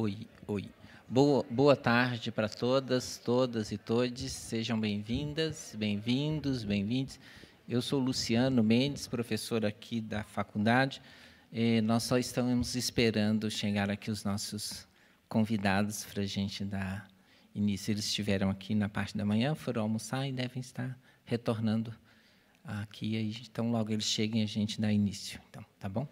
Oi, oi. Boa, boa tarde para todas, todas e todes. Sejam bem-vindas, bem-vindos, bem-vindos. Eu sou Luciano Mendes, professor aqui da faculdade. E é, nós só estamos esperando chegar aqui os nossos convidados para a gente dar início. Eles estiveram aqui na parte da manhã, foram almoçar e devem estar retornando aqui. Então, logo eles cheguem, a gente dá início. Então, tá bom?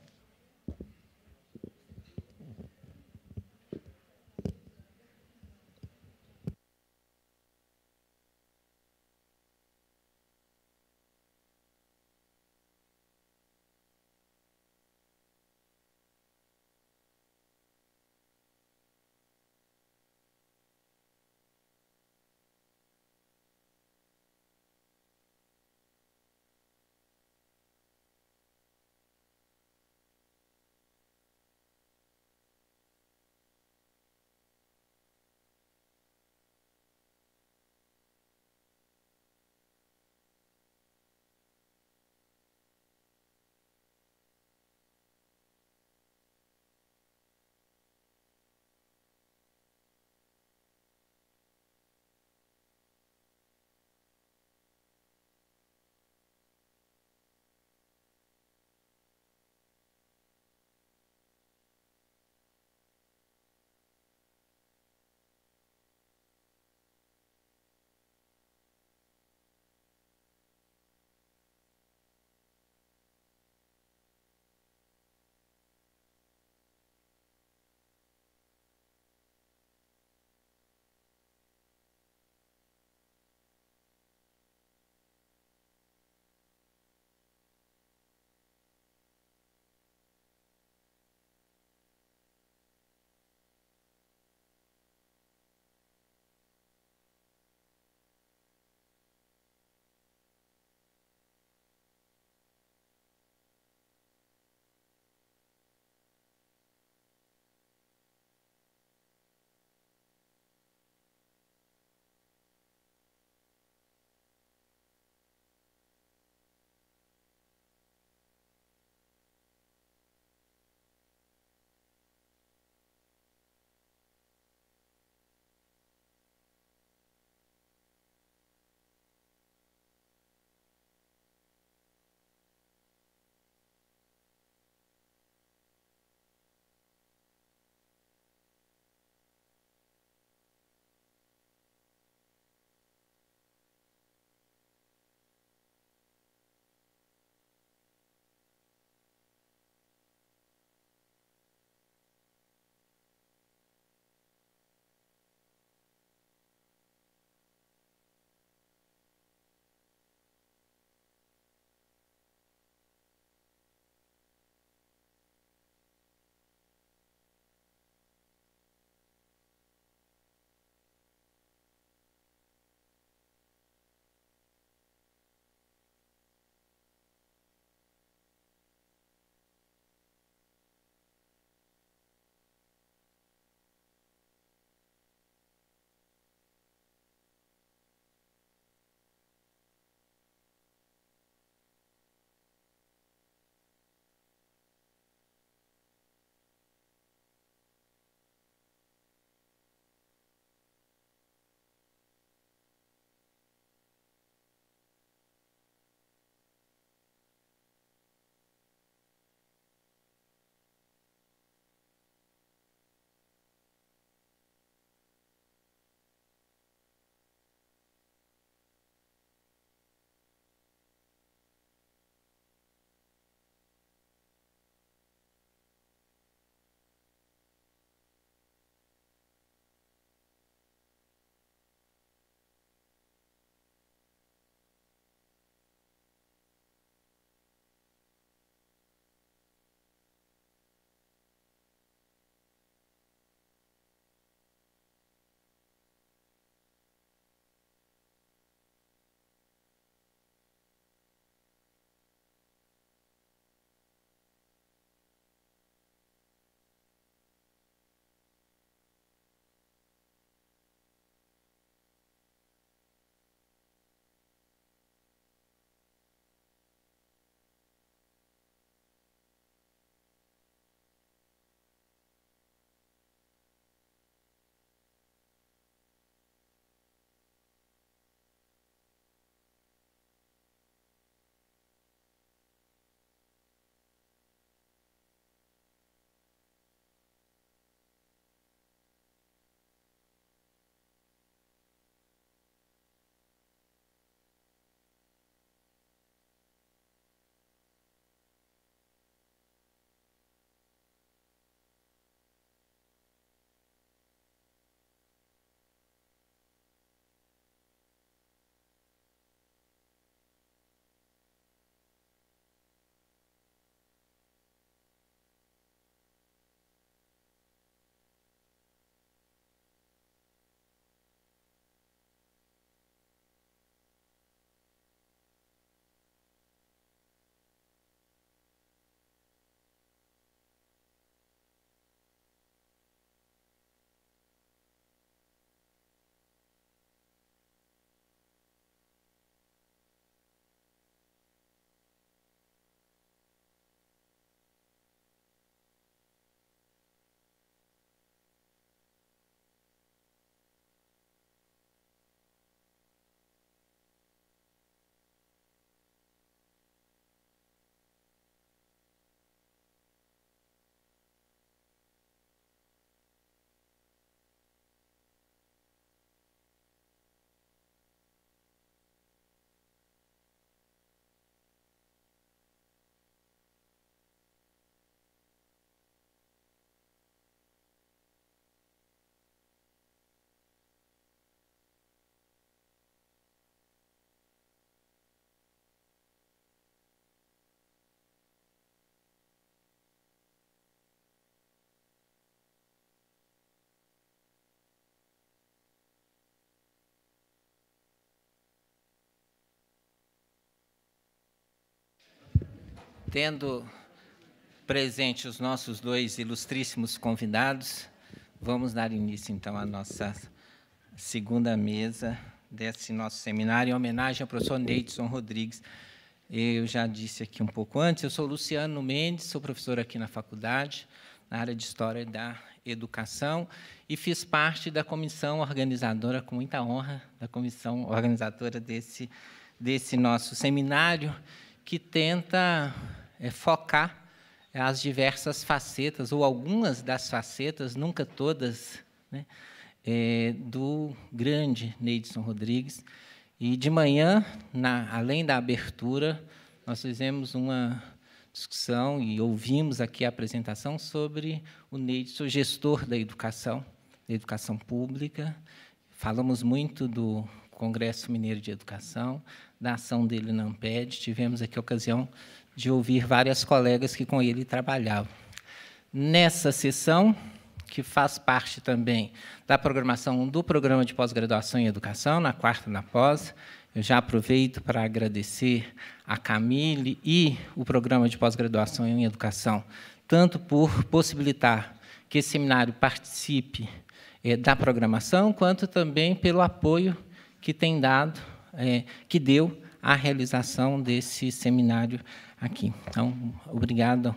tendo presente os nossos dois ilustríssimos convidados, vamos dar início então à nossa segunda mesa desse nosso seminário em homenagem ao professor Neidson Rodrigues. Eu já disse aqui um pouco antes, eu sou Luciano Mendes, sou professor aqui na faculdade, na área de História da Educação, e fiz parte da comissão organizadora, com muita honra, da comissão organizadora desse, desse nosso seminário, que tenta é focar as diversas facetas, ou algumas das facetas, nunca todas, né, é, do grande Neidson Rodrigues. E de manhã, na, além da abertura, nós fizemos uma discussão e ouvimos aqui a apresentação sobre o Neidson, gestor da educação, da educação pública. Falamos muito do Congresso Mineiro de Educação, da ação dele na AMPED. Tivemos aqui a ocasião de ouvir várias colegas que com ele trabalhavam. Nessa sessão, que faz parte também da programação do Programa de Pós-Graduação em Educação, na quarta na pós, eu já aproveito para agradecer a Camille e o Programa de Pós-Graduação em Educação, tanto por possibilitar que esse seminário participe é, da programação, quanto também pelo apoio que tem dado, é, que deu à realização desse seminário aqui. Então, obrigado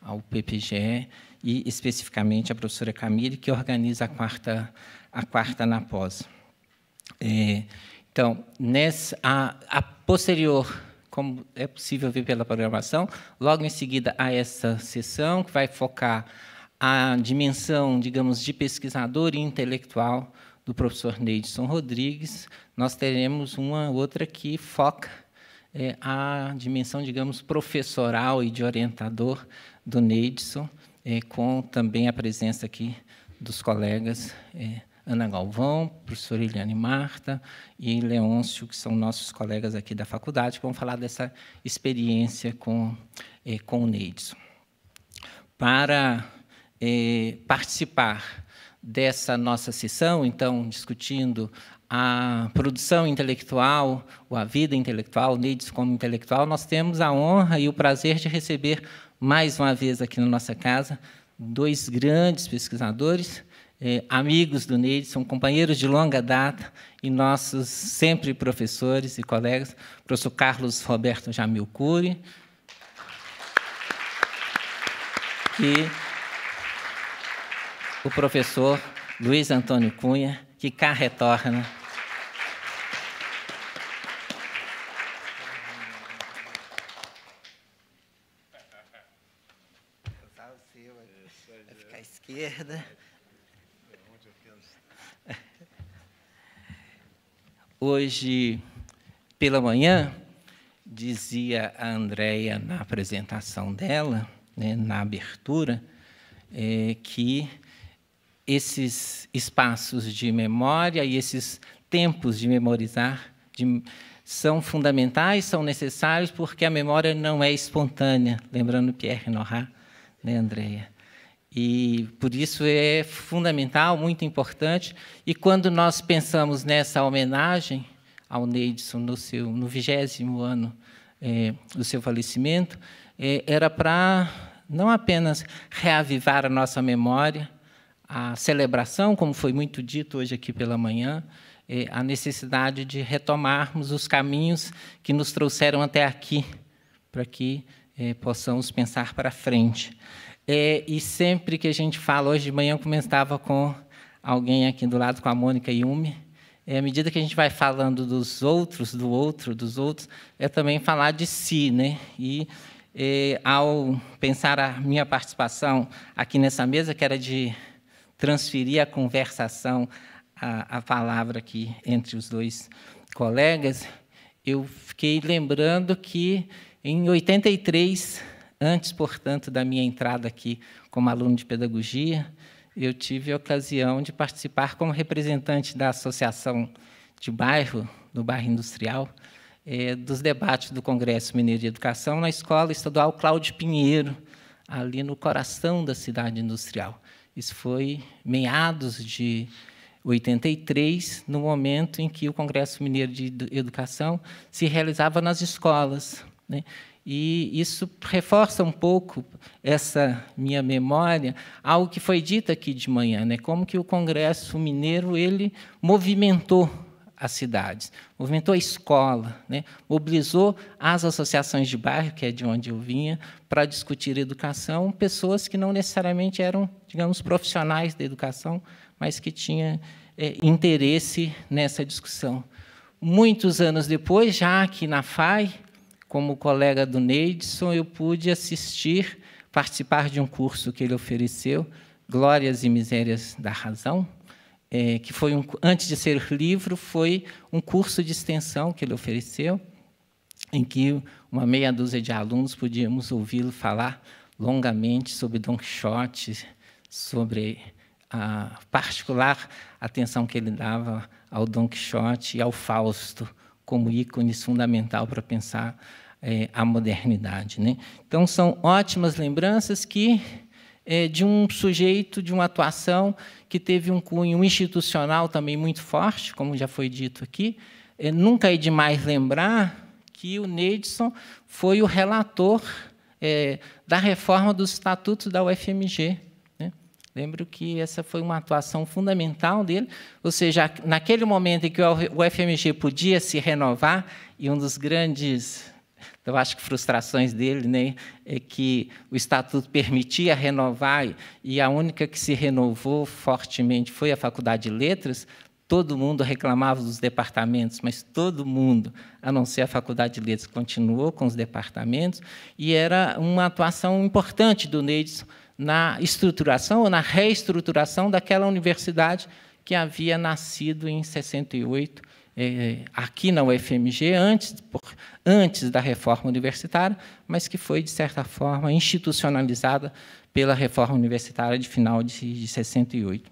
ao PPGE e especificamente à professora Camille, que organiza a quarta, a quarta na pós. É, então, nessa, a, a posterior como é possível ver pela programação, logo em seguida a essa sessão, que vai focar a dimensão, digamos, de pesquisador e intelectual do professor Neidson Rodrigues. Nós teremos uma outra que foca é, a dimensão, digamos, professoral e de orientador do Neidson, é, com também a presença aqui dos colegas é, Ana Galvão, professor Eliane Marta e Leôncio, que são nossos colegas aqui da faculdade, que vão falar dessa experiência com, é, com o Neidson. Para é, participar dessa nossa sessão, então, discutindo a produção intelectual, ou a vida intelectual, Nides como intelectual, nós temos a honra e o prazer de receber mais uma vez aqui na nossa casa dois grandes pesquisadores, eh, amigos do Neide, são companheiros de longa data e nossos sempre professores e colegas, professor Carlos Roberto Jamil Cury, e o professor Luiz Antônio Cunha, que cá retorna esquerda. Hoje pela manhã, dizia a Andrea na apresentação dela, né, na abertura, é, que esses espaços de memória e esses tempos de memorizar de, são fundamentais, são necessários, porque a memória não é espontânea, lembrando Pierre Norra, né, Andrea? E por isso é fundamental, muito importante. E quando nós pensamos nessa homenagem ao Neidson no seu no vigésimo ano é, do seu falecimento, é, era para não apenas reavivar a nossa memória, a celebração, como foi muito dito hoje aqui pela manhã, é, a necessidade de retomarmos os caminhos que nos trouxeram até aqui, para que é, possamos pensar para frente. É, e sempre que a gente fala, hoje de manhã eu comentava com alguém aqui do lado, com a Mônica Yume, é, à medida que a gente vai falando dos outros, do outro, dos outros, é também falar de si. Né? E é, ao pensar a minha participação aqui nessa mesa, que era de transferir a conversação, a, a palavra aqui entre os dois colegas, eu fiquei lembrando que em 83 Antes, portanto, da minha entrada aqui como aluno de pedagogia, eu tive a ocasião de participar como representante da associação de bairro, do bairro industrial, eh, dos debates do Congresso Mineiro de Educação na Escola Estadual Cláudio Pinheiro, ali no coração da cidade industrial. Isso foi meados de 83, no momento em que o Congresso Mineiro de Educação se realizava nas escolas. Né? E isso reforça um pouco essa minha memória, algo que foi dito aqui de manhã, né? Como que o Congresso Mineiro ele movimentou as cidades, movimentou a escola, né? mobilizou as associações de bairro, que é de onde eu vinha, para discutir educação, pessoas que não necessariamente eram, digamos, profissionais da educação, mas que tinham é, interesse nessa discussão. Muitos anos depois, já aqui na FAI, como colega do Neidson, eu pude assistir, participar de um curso que ele ofereceu, Glórias e Misérias da Razão, é, que foi um, antes de ser livro, foi um curso de extensão que ele ofereceu, em que uma meia dúzia de alunos podíamos ouvi-lo falar longamente sobre Don Quixote, sobre a particular atenção que ele dava ao Don Quixote e ao Fausto como ícones fundamental para pensar é, modernidade. Né? Então, são ótimas lembranças que é, de um sujeito, de uma atuação que teve um cunho institucional também muito forte, como já foi dito aqui. É, nunca é demais lembrar que o Nedson foi o relator é, da reforma dos estatutos da UFMG. Né? Lembro que essa foi uma atuação fundamental dele, ou seja, naquele momento em que o UFMG podia se renovar, e um dos grandes então, acho que frustrações dele né, é que o estatuto permitia renovar e a única que se renovou fortemente foi a Faculdade de Letras. Todo mundo reclamava dos departamentos, mas todo mundo, a não ser a Faculdade de Letras, continuou com os departamentos e era uma atuação importante do Neidson na estruturação ou na reestruturação daquela universidade que havia nascido em 68 eh, aqui na UFMG antes, antes da reforma universitária, mas que foi, de certa forma, institucionalizada pela reforma universitária de final de, 68.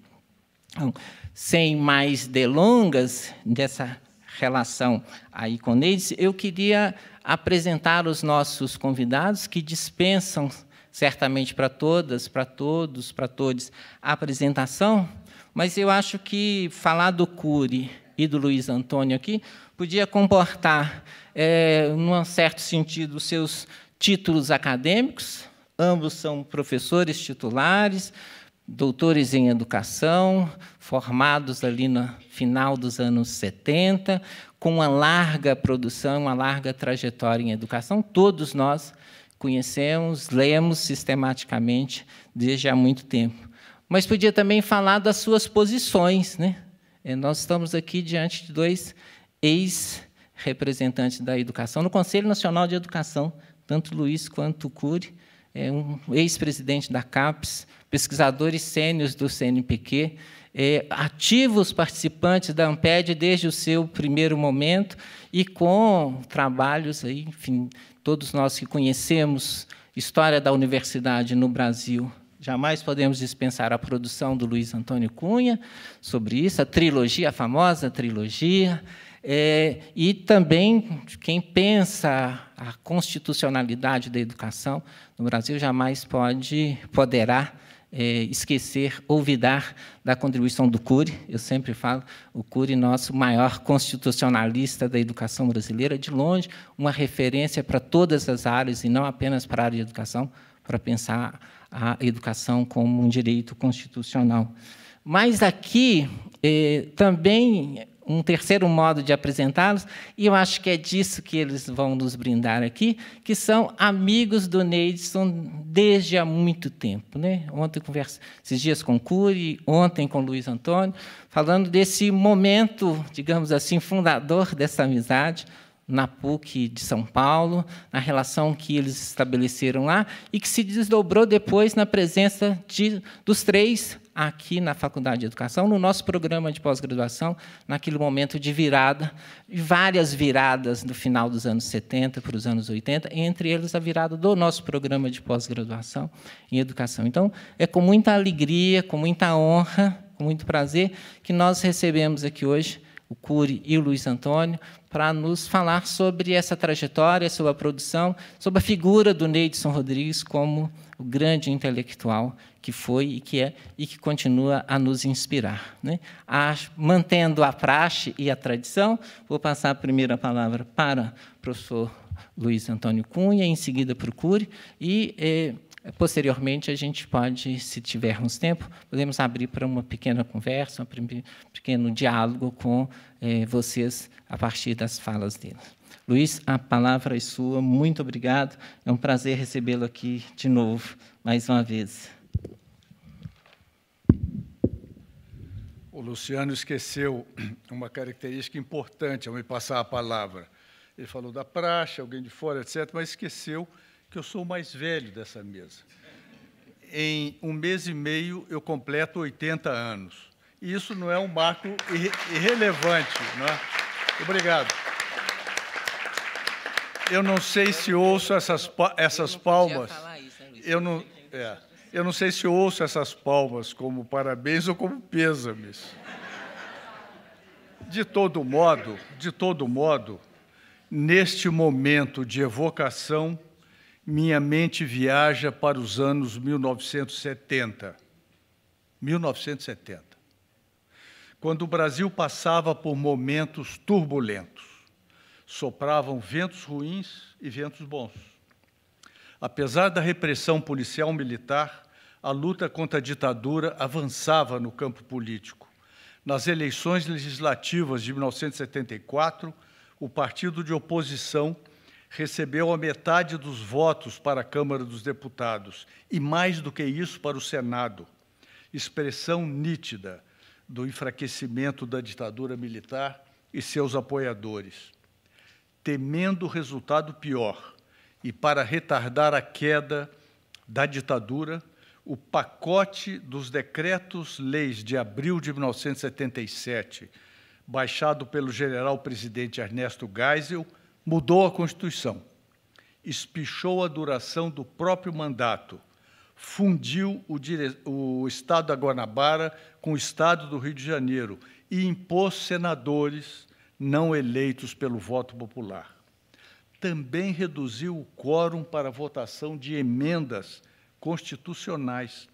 Então, sem mais delongas dessa relação aí com eles, eu queria apresentar os nossos convidados que dispensam certamente para todas, para todos, para todos a apresentação, mas eu acho que falar do Cury e do Luiz Antônio aqui podia comportar, é, num certo sentido, seus títulos acadêmicos, ambos são professores titulares, doutores em educação, formados ali no final dos anos 70, com uma larga produção, uma larga trajetória em educação. Todos nós conhecemos, lemos sistematicamente desde há muito tempo. Mas podia também falar das suas posições. Né? É, nós estamos aqui diante de dois ex-representante da educação. No Conselho Nacional de Educação, tanto Luiz quanto Cury, é um ex-presidente da CAPES, pesquisadores sênios do CNPq, é, ativos participantes da Amped desde o seu primeiro momento e com trabalhos, aí, enfim, todos nós que conhecemos história da universidade no Brasil. Jamais podemos dispensar a produção do Luiz Antônio Cunha sobre isso, a trilogia, a famosa trilogia, é, e também quem pensa a constitucionalidade da educação no Brasil jamais pode, poderá é, esquecer, olvidar da contribuição do Cury. Eu sempre falo, o Cury, nosso maior constitucionalista da educação brasileira, de longe, uma referência para todas as áreas, e não apenas para a área de educação, para pensar a educação como um direito constitucional. Mas aqui eh, também um terceiro modo de apresentá-los, e eu acho que é disso que eles vão nos brindar aqui, que são amigos do Neidson desde há muito tempo. Né? Ontem conversa, esses dias com o Cury, ontem com o Luiz Antônio, falando desse momento, digamos assim, fundador dessa amizade, na PUC de São Paulo, na relação que eles estabeleceram lá e que se desdobrou depois na presença de, dos três aqui na Faculdade de Educação, no nosso programa de pós-graduação, naquele momento de virada, várias viradas do final dos anos 70 para os anos 80, entre eles a virada do nosso programa de pós-graduação em educação. Então, é com muita alegria, com muita honra, com muito prazer que nós recebemos aqui hoje o Cury e o Luiz Antônio, para nos falar sobre essa trajetória, sobre a produção, sobre a figura do Neidson Rodrigues como o grande intelectual que foi e que é e que continua a nos inspirar. Né? A, mantendo a praxe e a tradição, vou passar a primeira palavra para o professor Luiz Antônio Cunha, em seguida para o Cury, e... Eh, Posteriormente, a gente pode, se tivermos tempo, podemos abrir para uma pequena conversa, um pequeno diálogo com eh, vocês a partir das falas deles. Luiz, a palavra é sua. Muito obrigado. É um prazer recebê-lo aqui de novo, mais uma vez. O Luciano esqueceu uma característica importante ao me passar a palavra. Ele falou da praxe, alguém de fora, etc., mas esqueceu que eu sou o mais velho dessa mesa. Em um mês e meio, eu completo 80 anos. E isso não é um marco irre irrelevante. Não é? Obrigado. Eu não sei se ouço essas, pa essas palmas. Eu não, é, eu não sei se ouço essas palmas como parabéns ou como pêsames. De todo modo, de todo modo, neste momento de evocação, minha mente viaja para os anos 1970. 1970. Quando o Brasil passava por momentos turbulentos, sopravam ventos ruins e ventos bons. Apesar da repressão policial militar, a luta contra a ditadura avançava no campo político. Nas eleições legislativas de 1974, o partido de oposição recebeu a metade dos votos para a Câmara dos Deputados e mais do que isso para o Senado, expressão nítida do enfraquecimento da ditadura militar e seus apoiadores. Temendo o resultado pior e para retardar a queda da ditadura, o pacote dos decretos-leis de abril de 1977, baixado pelo general presidente Ernesto Geisel, mudou a Constituição, espichou a duração do próprio mandato, fundiu o, dire... o Estado da Guanabara com o Estado do Rio de Janeiro e impôs senadores não eleitos pelo voto popular. Também reduziu o quórum para a votação de emendas constitucionais,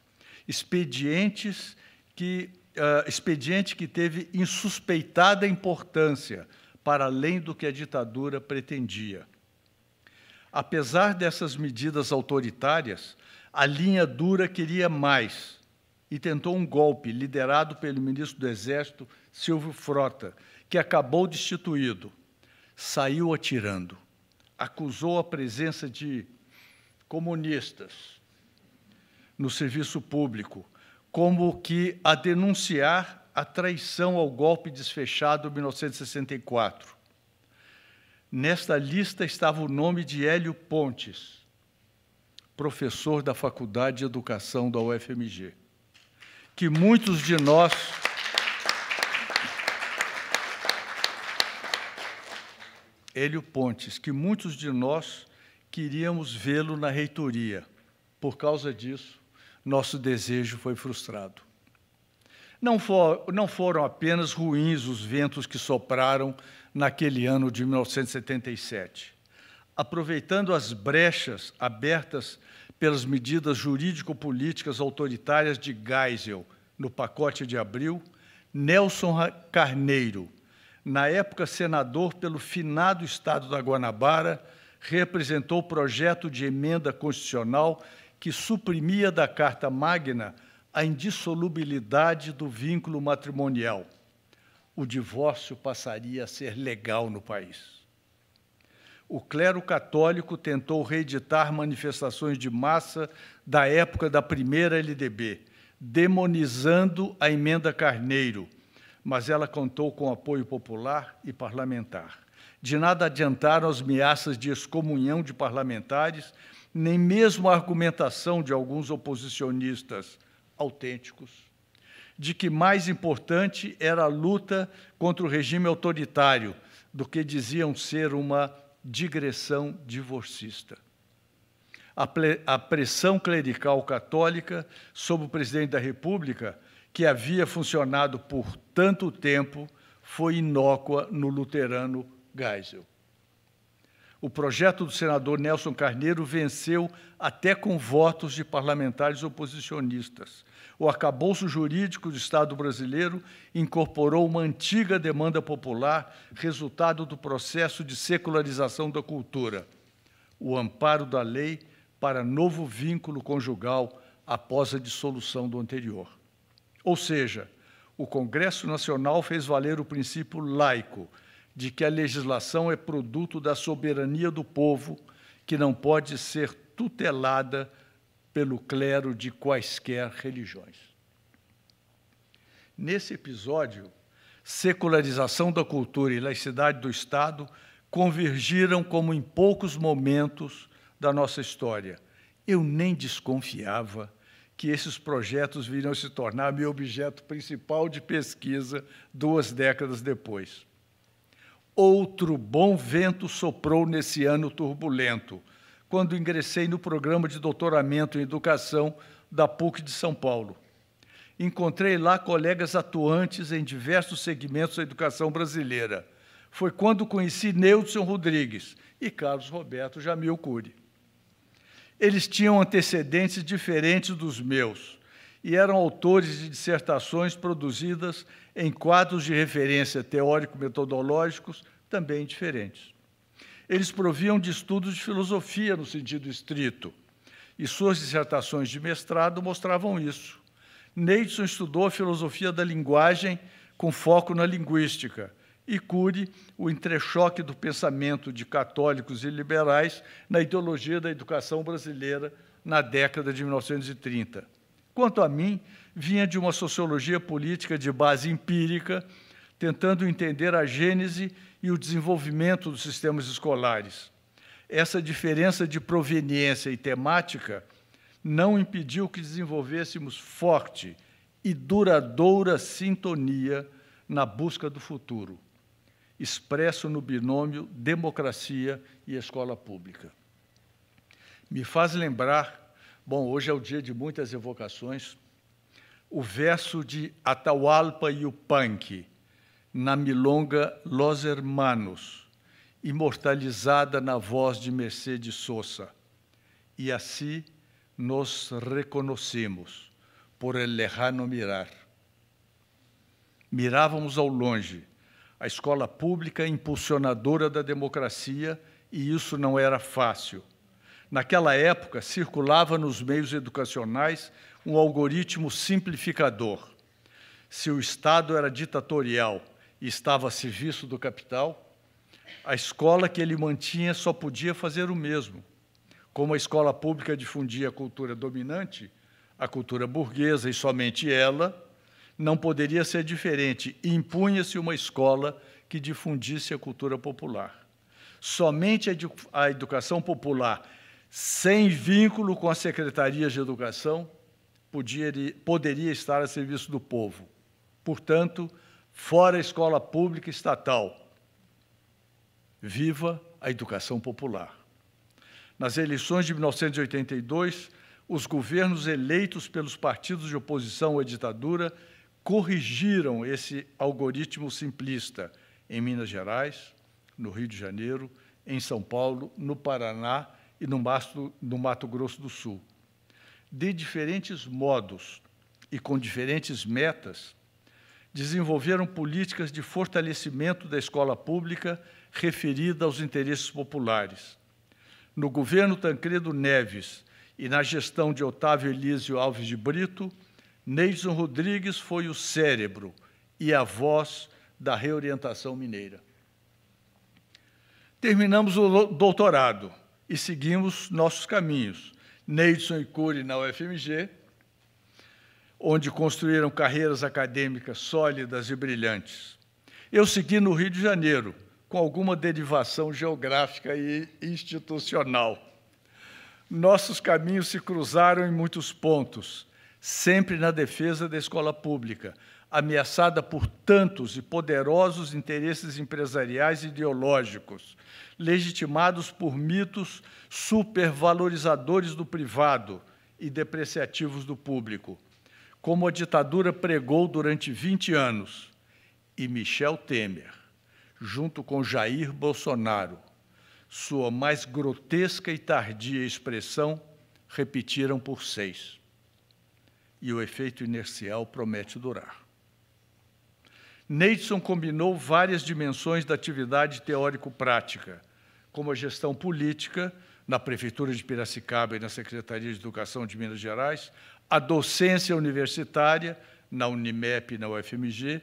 expedientes que, uh, expediente que teve insuspeitada importância para além do que a ditadura pretendia. Apesar dessas medidas autoritárias, a linha dura queria mais e tentou um golpe liderado pelo ministro do Exército, Silvio Frota, que acabou destituído. Saiu atirando. Acusou a presença de comunistas no serviço público, como que a denunciar a traição ao golpe desfechado em 1964. Nesta lista estava o nome de Hélio Pontes, professor da Faculdade de Educação da UFMG, que muitos de nós Hélio Pontes, que muitos de nós queríamos vê-lo na reitoria. Por causa disso, nosso desejo foi frustrado. Não, for, não foram apenas ruins os ventos que sopraram naquele ano de 1977. Aproveitando as brechas abertas pelas medidas jurídico-políticas autoritárias de Geisel no pacote de abril, Nelson Carneiro, na época senador pelo finado Estado da Guanabara, representou o projeto de emenda constitucional que suprimia da Carta Magna a indissolubilidade do vínculo matrimonial. O divórcio passaria a ser legal no país. O clero católico tentou reeditar manifestações de massa da época da primeira LDB, demonizando a emenda Carneiro, mas ela contou com apoio popular e parlamentar. De nada adiantaram as ameaças de excomunhão de parlamentares, nem mesmo a argumentação de alguns oposicionistas autênticos, de que mais importante era a luta contra o regime autoritário do que diziam ser uma digressão divorcista. A, a pressão clerical católica sobre o presidente da República, que havia funcionado por tanto tempo, foi inócua no luterano Geisel. O projeto do senador Nelson Carneiro venceu até com votos de parlamentares oposicionistas. O arcabouço jurídico do Estado brasileiro incorporou uma antiga demanda popular, resultado do processo de secularização da cultura, o amparo da lei para novo vínculo conjugal após a dissolução do anterior. Ou seja, o Congresso Nacional fez valer o princípio laico de que a legislação é produto da soberania do povo, que não pode ser tutelada pelo clero de quaisquer religiões. Nesse episódio, secularização da cultura e laicidade do Estado convergiram como em poucos momentos da nossa história. Eu nem desconfiava que esses projetos viriam se tornar meu objeto principal de pesquisa duas décadas depois. Outro bom vento soprou nesse ano turbulento, quando ingressei no programa de doutoramento em educação da PUC de São Paulo. Encontrei lá colegas atuantes em diversos segmentos da educação brasileira. Foi quando conheci Neilson Rodrigues e Carlos Roberto Jamil Cury. Eles tinham antecedentes diferentes dos meus e eram autores de dissertações produzidas em quadros de referência teórico-metodológicos também diferentes. Eles proviam de estudos de filosofia no sentido estrito, e suas dissertações de mestrado mostravam isso. Neidson estudou a filosofia da linguagem com foco na linguística, e Cury, o entrechoque do pensamento de católicos e liberais na ideologia da educação brasileira na década de 1930. Quanto a mim, vinha de uma sociologia política de base empírica, tentando entender a gênese e o desenvolvimento dos sistemas escolares. Essa diferença de proveniência e temática não impediu que desenvolvêssemos forte e duradoura sintonia na busca do futuro, expresso no binômio democracia e escola pública. Me faz lembrar, bom, hoje é o dia de muitas evocações, o verso de Atahualpa Punk, na milonga Los Hermanos, imortalizada na voz de Mercedes Sosa. E assim nos reconhecemos por el lejano mirar. Mirávamos ao longe, a escola pública impulsionadora da democracia, e isso não era fácil. Naquela época, circulava nos meios educacionais um algoritmo simplificador. Se o Estado era ditatorial e estava a serviço do capital, a escola que ele mantinha só podia fazer o mesmo. Como a escola pública difundia a cultura dominante, a cultura burguesa e somente ela, não poderia ser diferente. Impunha-se uma escola que difundisse a cultura popular. Somente a educação popular, sem vínculo com as secretarias de educação, podia, poderia estar a serviço do povo. Portanto, fora a escola pública estatal, viva a educação popular. Nas eleições de 1982, os governos eleitos pelos partidos de oposição à ditadura corrigiram esse algoritmo simplista em Minas Gerais, no Rio de Janeiro, em São Paulo, no Paraná e no Mato, no Mato Grosso do Sul de diferentes modos e com diferentes metas, desenvolveram políticas de fortalecimento da escola pública referida aos interesses populares. No governo Tancredo Neves e na gestão de Otávio Elísio Alves de Brito, Neison Rodrigues foi o cérebro e a voz da reorientação mineira. Terminamos o doutorado e seguimos nossos caminhos, Neidson e Cury na UFMG, onde construíram carreiras acadêmicas sólidas e brilhantes. Eu segui no Rio de Janeiro, com alguma derivação geográfica e institucional. Nossos caminhos se cruzaram em muitos pontos, sempre na defesa da escola pública, ameaçada por tantos e poderosos interesses empresariais e ideológicos, legitimados por mitos supervalorizadores do privado e depreciativos do público, como a ditadura pregou durante 20 anos. E Michel Temer, junto com Jair Bolsonaro, sua mais grotesca e tardia expressão, repetiram por seis. E o efeito inercial promete durar. Neidson combinou várias dimensões da atividade teórico-prática, como a gestão política, na Prefeitura de Piracicaba e na Secretaria de Educação de Minas Gerais, a docência universitária, na Unimep e na UFMG,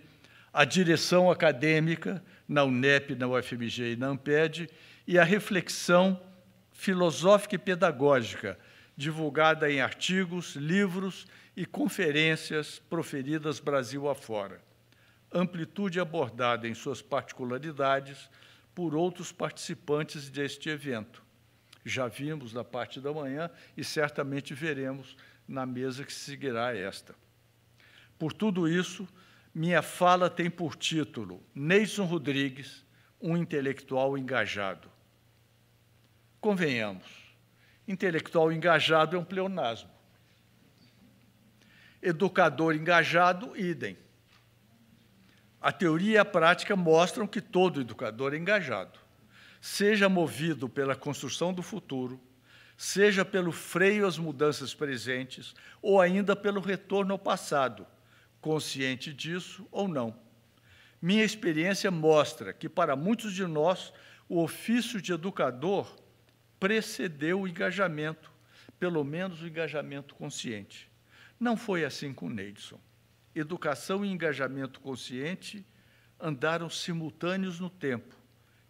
a direção acadêmica, na UNEP, na UFMG e na AMPED, e a reflexão filosófica e pedagógica, divulgada em artigos, livros e conferências proferidas Brasil afora amplitude abordada em suas particularidades por outros participantes deste evento. Já vimos na parte da manhã e certamente veremos na mesa que seguirá esta. Por tudo isso, minha fala tem por título Neison Rodrigues, um intelectual engajado. Convenhamos, intelectual engajado é um pleonasmo. Educador engajado, idem. A teoria e a prática mostram que todo educador é engajado, seja movido pela construção do futuro, seja pelo freio às mudanças presentes ou ainda pelo retorno ao passado, consciente disso ou não. Minha experiência mostra que, para muitos de nós, o ofício de educador precedeu o engajamento, pelo menos o engajamento consciente. Não foi assim com Neidson educação e engajamento consciente andaram simultâneos no tempo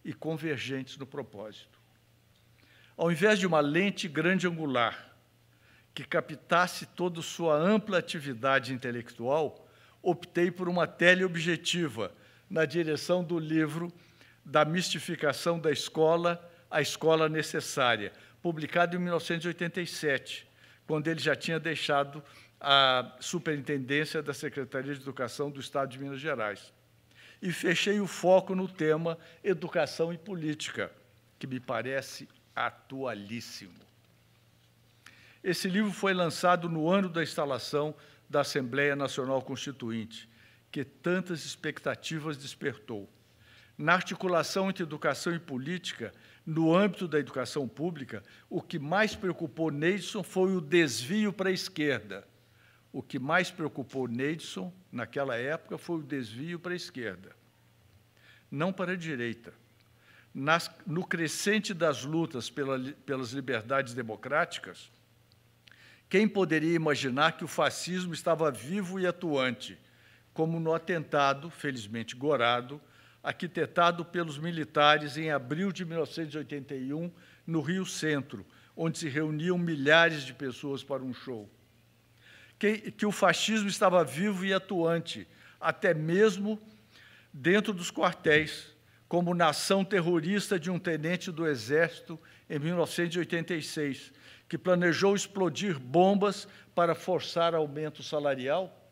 e convergentes no propósito. Ao invés de uma lente grande angular que captasse toda sua ampla atividade intelectual, optei por uma teleobjetiva na direção do livro da mistificação da escola, a escola necessária, publicado em 1987, quando ele já tinha deixado a Superintendência da Secretaria de Educação do Estado de Minas Gerais. E fechei o foco no tema educação e política, que me parece atualíssimo. Esse livro foi lançado no ano da instalação da Assembleia Nacional Constituinte, que tantas expectativas despertou. Na articulação entre educação e política, no âmbito da educação pública, o que mais preocupou Neidson foi o desvio para a esquerda, o que mais preocupou Neidson naquela época foi o desvio para a esquerda, não para a direita. Nas, no crescente das lutas pela, pelas liberdades democráticas, quem poderia imaginar que o fascismo estava vivo e atuante, como no atentado, felizmente gorado, arquitetado pelos militares em abril de 1981, no Rio Centro, onde se reuniam milhares de pessoas para um show que, que o fascismo estava vivo e atuante, até mesmo dentro dos quartéis, como nação terrorista de um tenente do Exército em 1986, que planejou explodir bombas para forçar aumento salarial?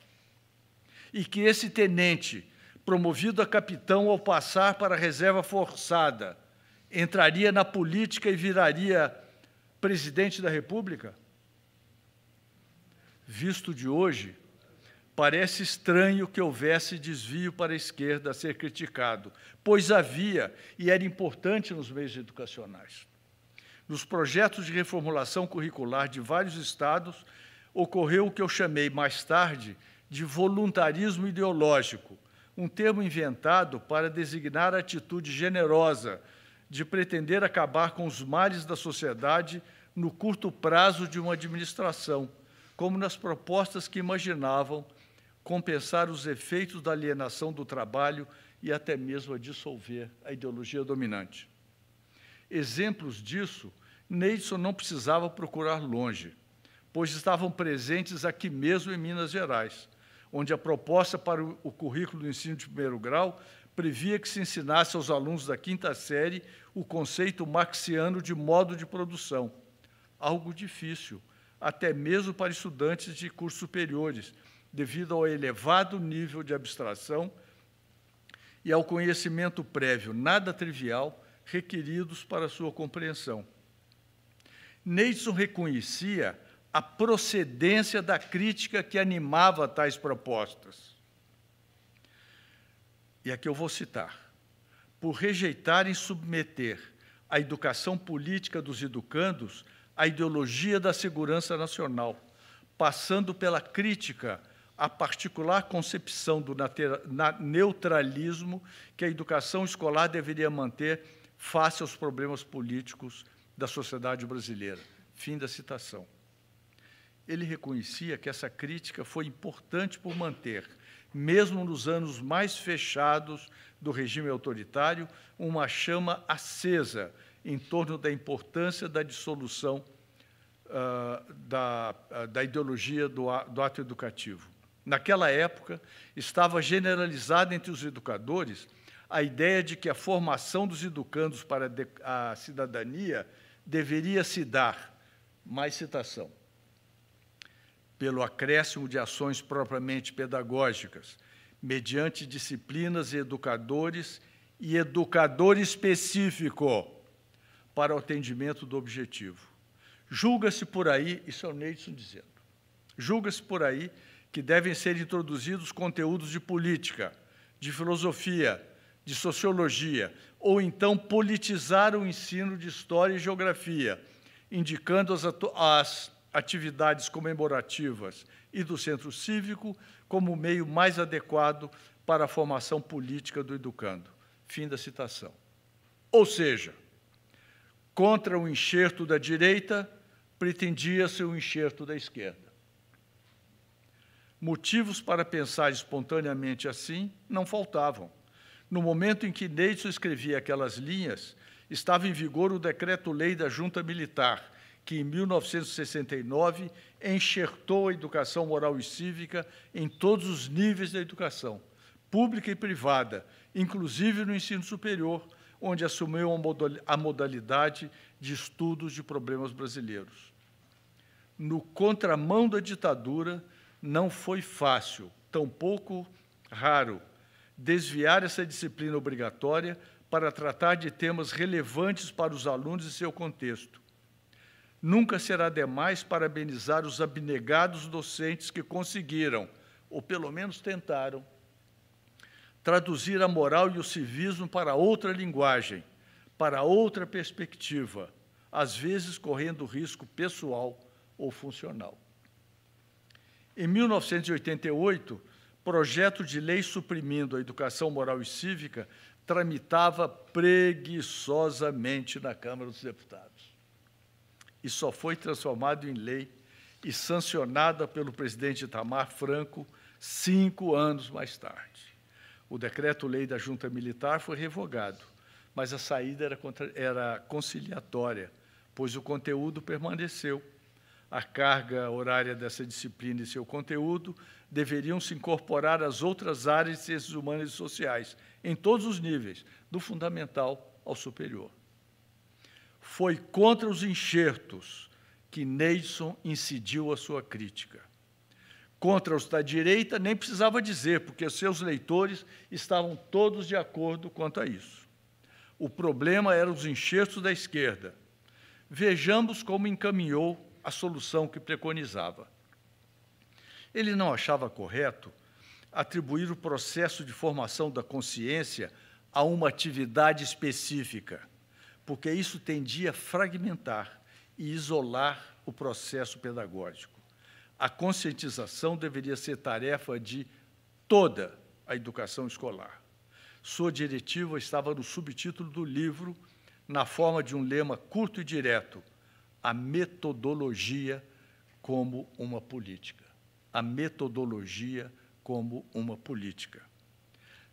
E que esse tenente, promovido a capitão ao passar para a reserva forçada, entraria na política e viraria presidente da República? Visto de hoje, parece estranho que houvesse desvio para a esquerda a ser criticado, pois havia e era importante nos meios educacionais. Nos projetos de reformulação curricular de vários estados, ocorreu o que eu chamei mais tarde de voluntarismo ideológico, um termo inventado para designar a atitude generosa de pretender acabar com os males da sociedade no curto prazo de uma administração como nas propostas que imaginavam compensar os efeitos da alienação do trabalho e até mesmo a dissolver a ideologia dominante. Exemplos disso, Neidson não precisava procurar longe, pois estavam presentes aqui mesmo em Minas Gerais, onde a proposta para o currículo do ensino de primeiro grau previa que se ensinasse aos alunos da quinta série o conceito marxiano de modo de produção, algo difícil até mesmo para estudantes de cursos superiores, devido ao elevado nível de abstração e ao conhecimento prévio nada trivial requeridos para sua compreensão. Neidson reconhecia a procedência da crítica que animava tais propostas. E aqui eu vou citar. Por rejeitarem submeter a educação política dos educandos a ideologia da segurança nacional, passando pela crítica à particular concepção do neutralismo que a educação escolar deveria manter face aos problemas políticos da sociedade brasileira. Fim da citação. Ele reconhecia que essa crítica foi importante por manter, mesmo nos anos mais fechados do regime autoritário, uma chama acesa em torno da importância da dissolução uh, da, uh, da ideologia do, do ato educativo. Naquela época, estava generalizada entre os educadores a ideia de que a formação dos educandos para a cidadania deveria se dar, mais citação, pelo acréscimo de ações propriamente pedagógicas, mediante disciplinas e educadores e educador específico para o atendimento do objetivo. Julga-se por aí, isso é o Neidson dizendo, julga-se por aí que devem ser introduzidos conteúdos de política, de filosofia, de sociologia, ou então politizar o ensino de história e geografia, indicando as, as atividades comemorativas e do centro cívico como o meio mais adequado para a formação política do educando. Fim da citação. Ou seja, Contra o enxerto da direita, pretendia-se o enxerto da esquerda. Motivos para pensar espontaneamente assim não faltavam. No momento em que Neitzel escrevia aquelas linhas, estava em vigor o decreto-lei da junta militar, que, em 1969, enxertou a educação moral e cívica em todos os níveis da educação, pública e privada, inclusive no ensino superior, onde assumiu a modalidade de estudos de problemas brasileiros. No contramão da ditadura, não foi fácil, tampouco raro, desviar essa disciplina obrigatória para tratar de temas relevantes para os alunos e seu contexto. Nunca será demais parabenizar os abnegados docentes que conseguiram, ou pelo menos tentaram, traduzir a moral e o civismo para outra linguagem, para outra perspectiva, às vezes correndo risco pessoal ou funcional. Em 1988, projeto de lei suprimindo a educação moral e cívica tramitava preguiçosamente na Câmara dos Deputados. E só foi transformado em lei e sancionada pelo presidente Itamar Franco cinco anos mais tarde. O decreto-lei da junta militar foi revogado, mas a saída era, contra, era conciliatória, pois o conteúdo permaneceu. A carga horária dessa disciplina e seu conteúdo deveriam se incorporar às outras áreas de ciências humanas e sociais, em todos os níveis, do fundamental ao superior. Foi contra os enxertos que Neilson incidiu a sua crítica contra os da direita, nem precisava dizer, porque seus leitores estavam todos de acordo quanto a isso. O problema eram os enxertos da esquerda. Vejamos como encaminhou a solução que preconizava. Ele não achava correto atribuir o processo de formação da consciência a uma atividade específica, porque isso tendia a fragmentar e isolar o processo pedagógico a conscientização deveria ser tarefa de toda a educação escolar. Sua diretiva estava no subtítulo do livro, na forma de um lema curto e direto: a metodologia como uma política. A metodologia como uma política.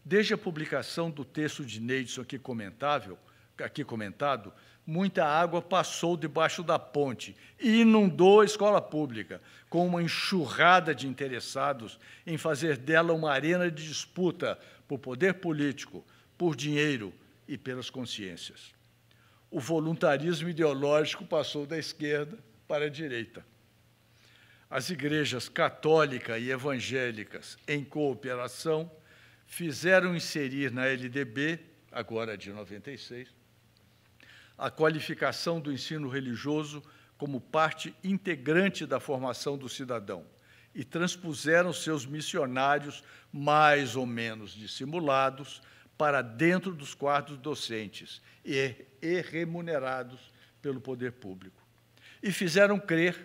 Desde a publicação do texto de Neidson aqui, comentável, aqui comentado, muita água passou debaixo da ponte e inundou a escola pública, com uma enxurrada de interessados em fazer dela uma arena de disputa por poder político, por dinheiro e pelas consciências. O voluntarismo ideológico passou da esquerda para a direita. As igrejas católica e evangélicas, em cooperação, fizeram inserir na LDB, agora de 96, a qualificação do ensino religioso como parte integrante da formação do cidadão e transpuseram seus missionários, mais ou menos dissimulados, para dentro dos quartos docentes e, e remunerados pelo poder público. E fizeram crer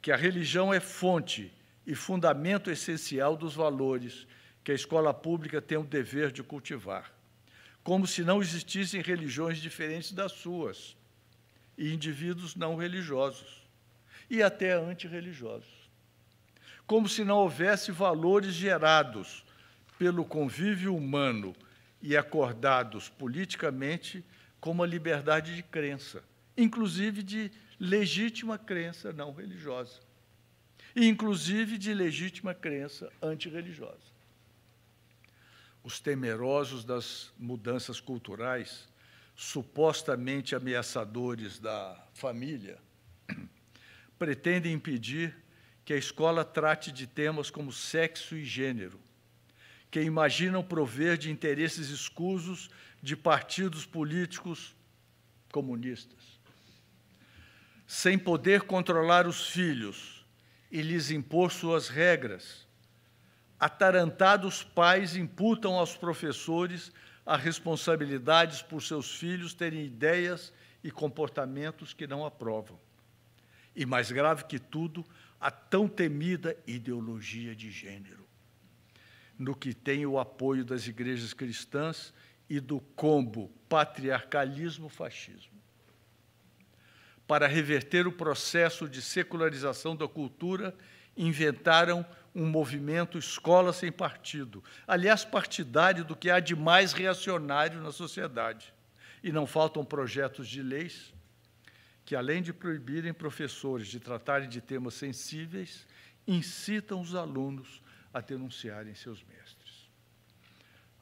que a religião é fonte e fundamento essencial dos valores que a escola pública tem o dever de cultivar como se não existissem religiões diferentes das suas, e indivíduos não religiosos, e até antirreligiosos. Como se não houvesse valores gerados pelo convívio humano e acordados politicamente como a liberdade de crença, inclusive de legítima crença não religiosa, e inclusive de legítima crença antirreligiosa os temerosos das mudanças culturais, supostamente ameaçadores da família, pretendem impedir que a escola trate de temas como sexo e gênero, que imaginam prover de interesses escusos de partidos políticos comunistas. Sem poder controlar os filhos e lhes impor suas regras, Atarantados pais imputam aos professores a responsabilidades por seus filhos terem ideias e comportamentos que não aprovam. E mais grave que tudo, a tão temida ideologia de gênero, no que tem o apoio das igrejas cristãs e do combo patriarcalismo-fascismo. Para reverter o processo de secularização da cultura, inventaram um movimento escola sem partido. Aliás, partidário do que há de mais reacionário na sociedade. E não faltam projetos de leis que, além de proibirem professores de tratarem de temas sensíveis, incitam os alunos a denunciarem seus mestres.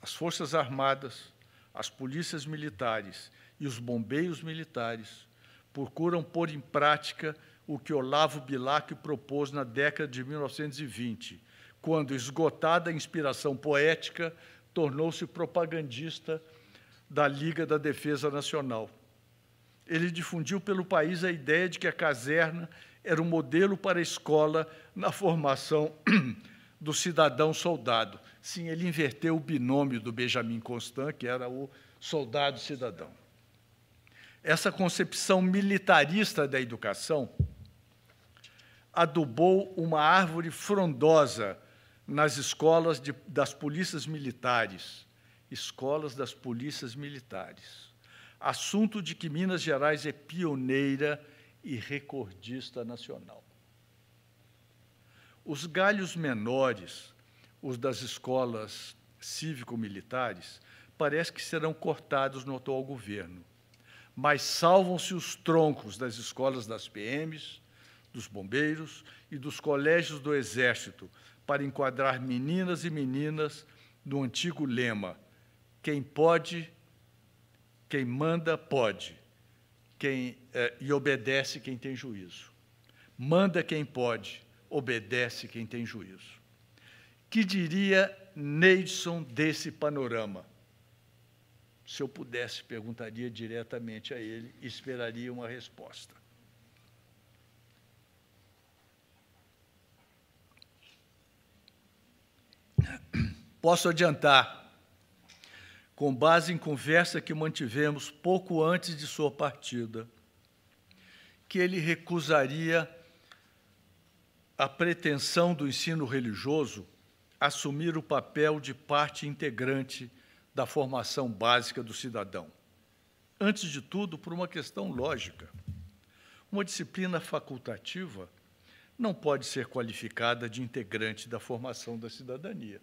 As Forças Armadas, as polícias militares e os bombeiros militares procuram pôr em prática o que Olavo Bilac propôs na década de 1920, quando, esgotada a inspiração poética, tornou-se propagandista da Liga da Defesa Nacional. Ele difundiu pelo país a ideia de que a caserna era um modelo para a escola na formação do cidadão soldado. Sim, ele inverteu o binômio do Benjamin Constant, que era o soldado cidadão. Essa concepção militarista da educação adubou uma árvore frondosa nas escolas de, das polícias militares. Escolas das polícias militares. Assunto de que Minas Gerais é pioneira e recordista nacional. Os galhos menores, os das escolas cívico-militares, parece que serão cortados no atual governo. Mas salvam-se os troncos das escolas das PMs, dos bombeiros e dos colégios do Exército para enquadrar meninas e meninas no antigo lema: quem pode, quem manda, pode, quem, eh, e obedece quem tem juízo. Manda quem pode, obedece quem tem juízo. Que diria Neidson desse panorama? Se eu pudesse, perguntaria diretamente a ele e esperaria uma resposta. Posso adiantar, com base em conversa que mantivemos pouco antes de sua partida, que ele recusaria a pretensão do ensino religioso assumir o papel de parte integrante da formação básica do cidadão. Antes de tudo, por uma questão lógica. Uma disciplina facultativa não pode ser qualificada de integrante da formação da cidadania.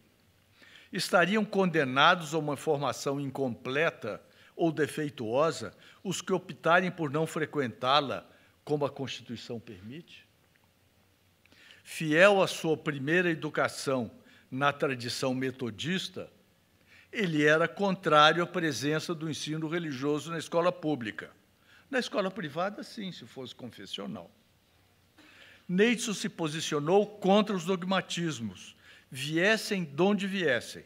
Estariam condenados a uma formação incompleta ou defeituosa os que optarem por não frequentá-la, como a Constituição permite? Fiel à sua primeira educação na tradição metodista, ele era contrário à presença do ensino religioso na escola pública. Na escola privada, sim, se fosse confessional. Neitzel se posicionou contra os dogmatismos, viessem de onde viessem.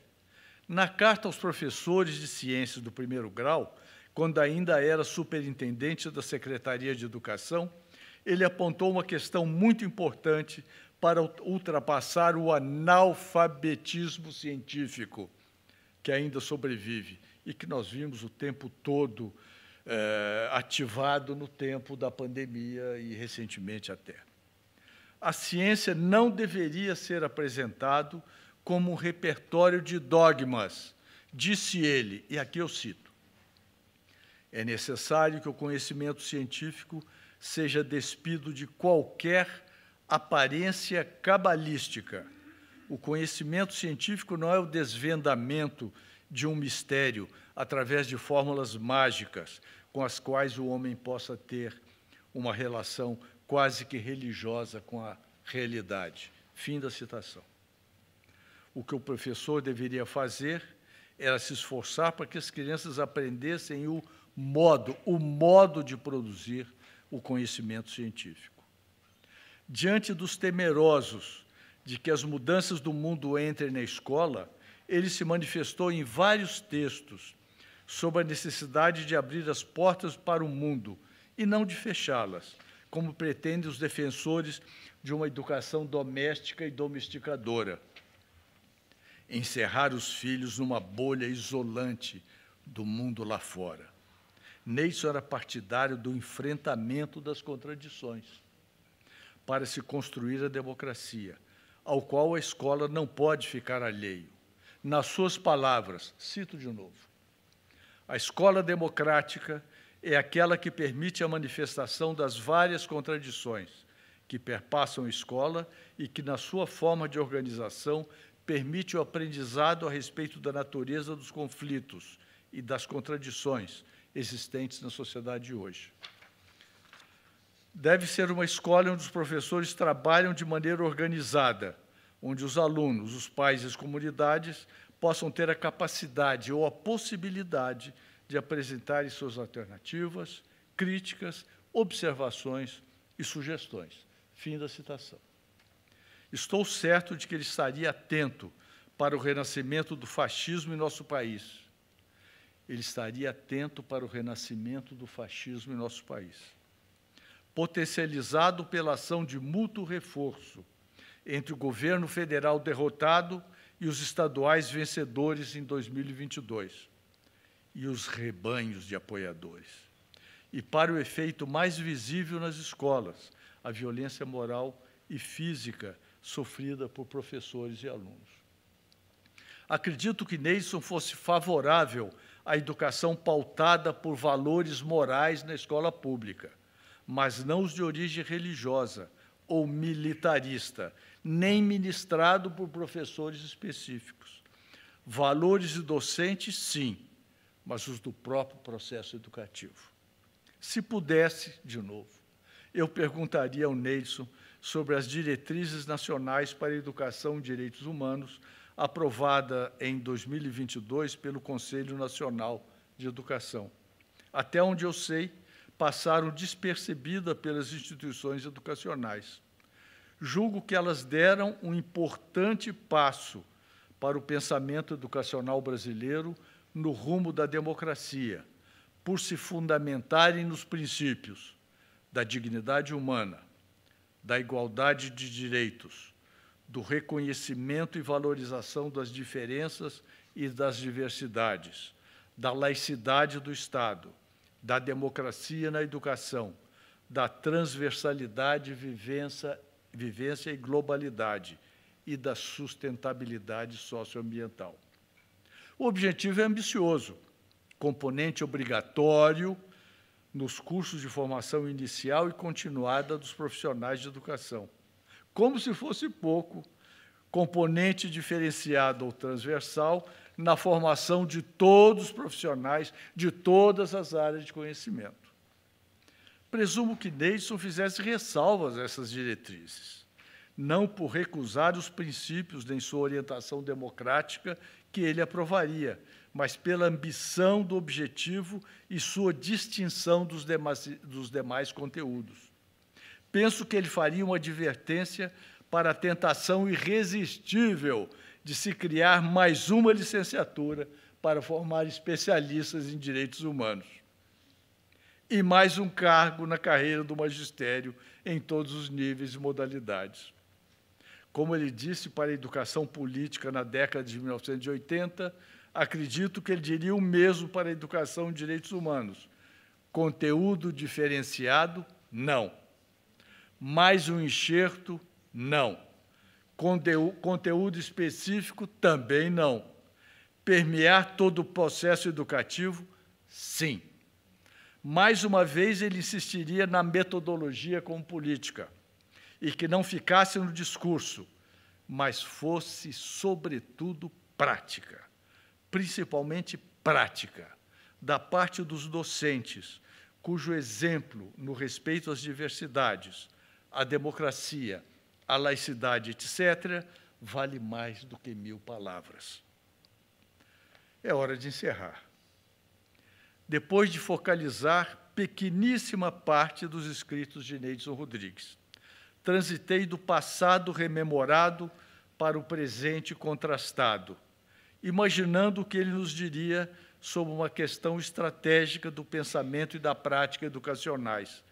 Na carta aos professores de ciências do primeiro grau, quando ainda era superintendente da Secretaria de Educação, ele apontou uma questão muito importante para ultrapassar o analfabetismo científico que ainda sobrevive e que nós vimos o tempo todo eh, ativado no tempo da pandemia e recentemente até a ciência não deveria ser apresentado como um repertório de dogmas, disse ele, e aqui eu cito. É necessário que o conhecimento científico seja despido de qualquer aparência cabalística. O conhecimento científico não é o desvendamento de um mistério através de fórmulas mágicas com as quais o homem possa ter uma relação quase que religiosa com a realidade. Fim da citação. O que o professor deveria fazer era se esforçar para que as crianças aprendessem o modo, o modo de produzir o conhecimento científico. Diante dos temerosos de que as mudanças do mundo entrem na escola, ele se manifestou em vários textos sobre a necessidade de abrir as portas para o mundo e não de fechá-las, como pretendem os defensores de uma educação doméstica e domesticadora. Encerrar os filhos numa bolha isolante do mundo lá fora. Neyson era partidário do enfrentamento das contradições para se construir a democracia, ao qual a escola não pode ficar alheio. Nas suas palavras, cito de novo: a escola democrática é aquela que permite a manifestação das várias contradições que perpassam a escola e que, na sua forma de organização, permite o aprendizado a respeito da natureza dos conflitos e das contradições existentes na sociedade de hoje. Deve ser uma escola onde os professores trabalham de maneira organizada, onde os alunos, os pais e as comunidades possam ter a capacidade ou a possibilidade de de apresentarem suas alternativas, críticas, observações e sugestões. Fim da citação. Estou certo de que ele estaria atento para o renascimento do fascismo em nosso país. Ele estaria atento para o renascimento do fascismo em nosso país. Potencializado pela ação de mútuo reforço entre o governo federal derrotado e os estaduais vencedores em 2022 e os rebanhos de apoiadores. E para o efeito mais visível nas escolas, a violência moral e física sofrida por professores e alunos. Acredito que Neilson fosse favorável à educação pautada por valores morais na escola pública, mas não os de origem religiosa ou militarista, nem ministrado por professores específicos. Valores e docentes, sim, mas os do próprio processo educativo. Se pudesse, de novo, eu perguntaria ao Neilson sobre as diretrizes nacionais para a educação e direitos humanos, aprovada em 2022 pelo Conselho Nacional de Educação. Até onde eu sei, passaram despercebida pelas instituições educacionais. Julgo que elas deram um importante passo para o pensamento educacional brasileiro no rumo da democracia, por se fundamentarem nos princípios da dignidade humana, da igualdade de direitos, do reconhecimento e valorização das diferenças e das diversidades, da laicidade do Estado, da democracia na educação, da transversalidade, vivência, vivência e globalidade e da sustentabilidade socioambiental. O objetivo é ambicioso. Componente obrigatório nos cursos de formação inicial e continuada dos profissionais de educação. Como se fosse pouco, componente diferenciado ou transversal na formação de todos os profissionais de todas as áreas de conhecimento. Presumo que Neilson fizesse ressalvas a essas diretrizes, não por recusar os princípios nem sua orientação democrática que ele aprovaria, mas pela ambição do objetivo e sua distinção dos demais, dos demais conteúdos. Penso que ele faria uma advertência para a tentação irresistível de se criar mais uma licenciatura para formar especialistas em direitos humanos. E mais um cargo na carreira do magistério em todos os níveis e modalidades como ele disse para a educação política na década de 1980, acredito que ele diria o mesmo para a educação de direitos humanos. Conteúdo diferenciado? Não. Mais um enxerto? Não. conteúdo específico? Também não. Permear todo o processo educativo? Sim. Mais uma vez, ele insistiria na metodologia como política e que não ficasse no discurso, mas fosse, sobretudo, prática, principalmente prática, da parte dos docentes, cujo exemplo no respeito às diversidades, à democracia, à laicidade, etc., vale mais do que mil palavras. É hora de encerrar. Depois de focalizar pequeníssima parte dos escritos de Neidson Rodrigues, transitei do passado rememorado para o presente contrastado, imaginando o que ele nos diria sobre uma questão estratégica do pensamento e da prática educacionais,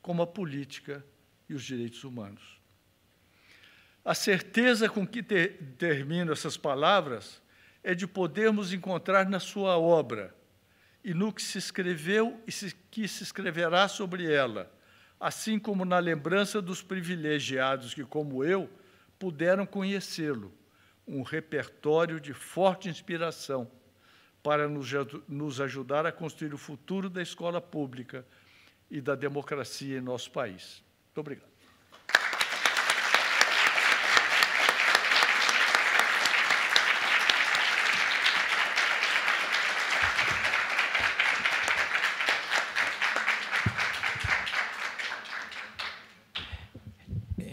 como a política e os direitos humanos. A certeza com que termino essas palavras é de podermos encontrar na sua obra e no que se escreveu e se, que se escreverá sobre ela assim como na lembrança dos privilegiados que, como eu, puderam conhecê-lo, um repertório de forte inspiração para nos, nos ajudar a construir o futuro da escola pública e da democracia em nosso país. Muito obrigado.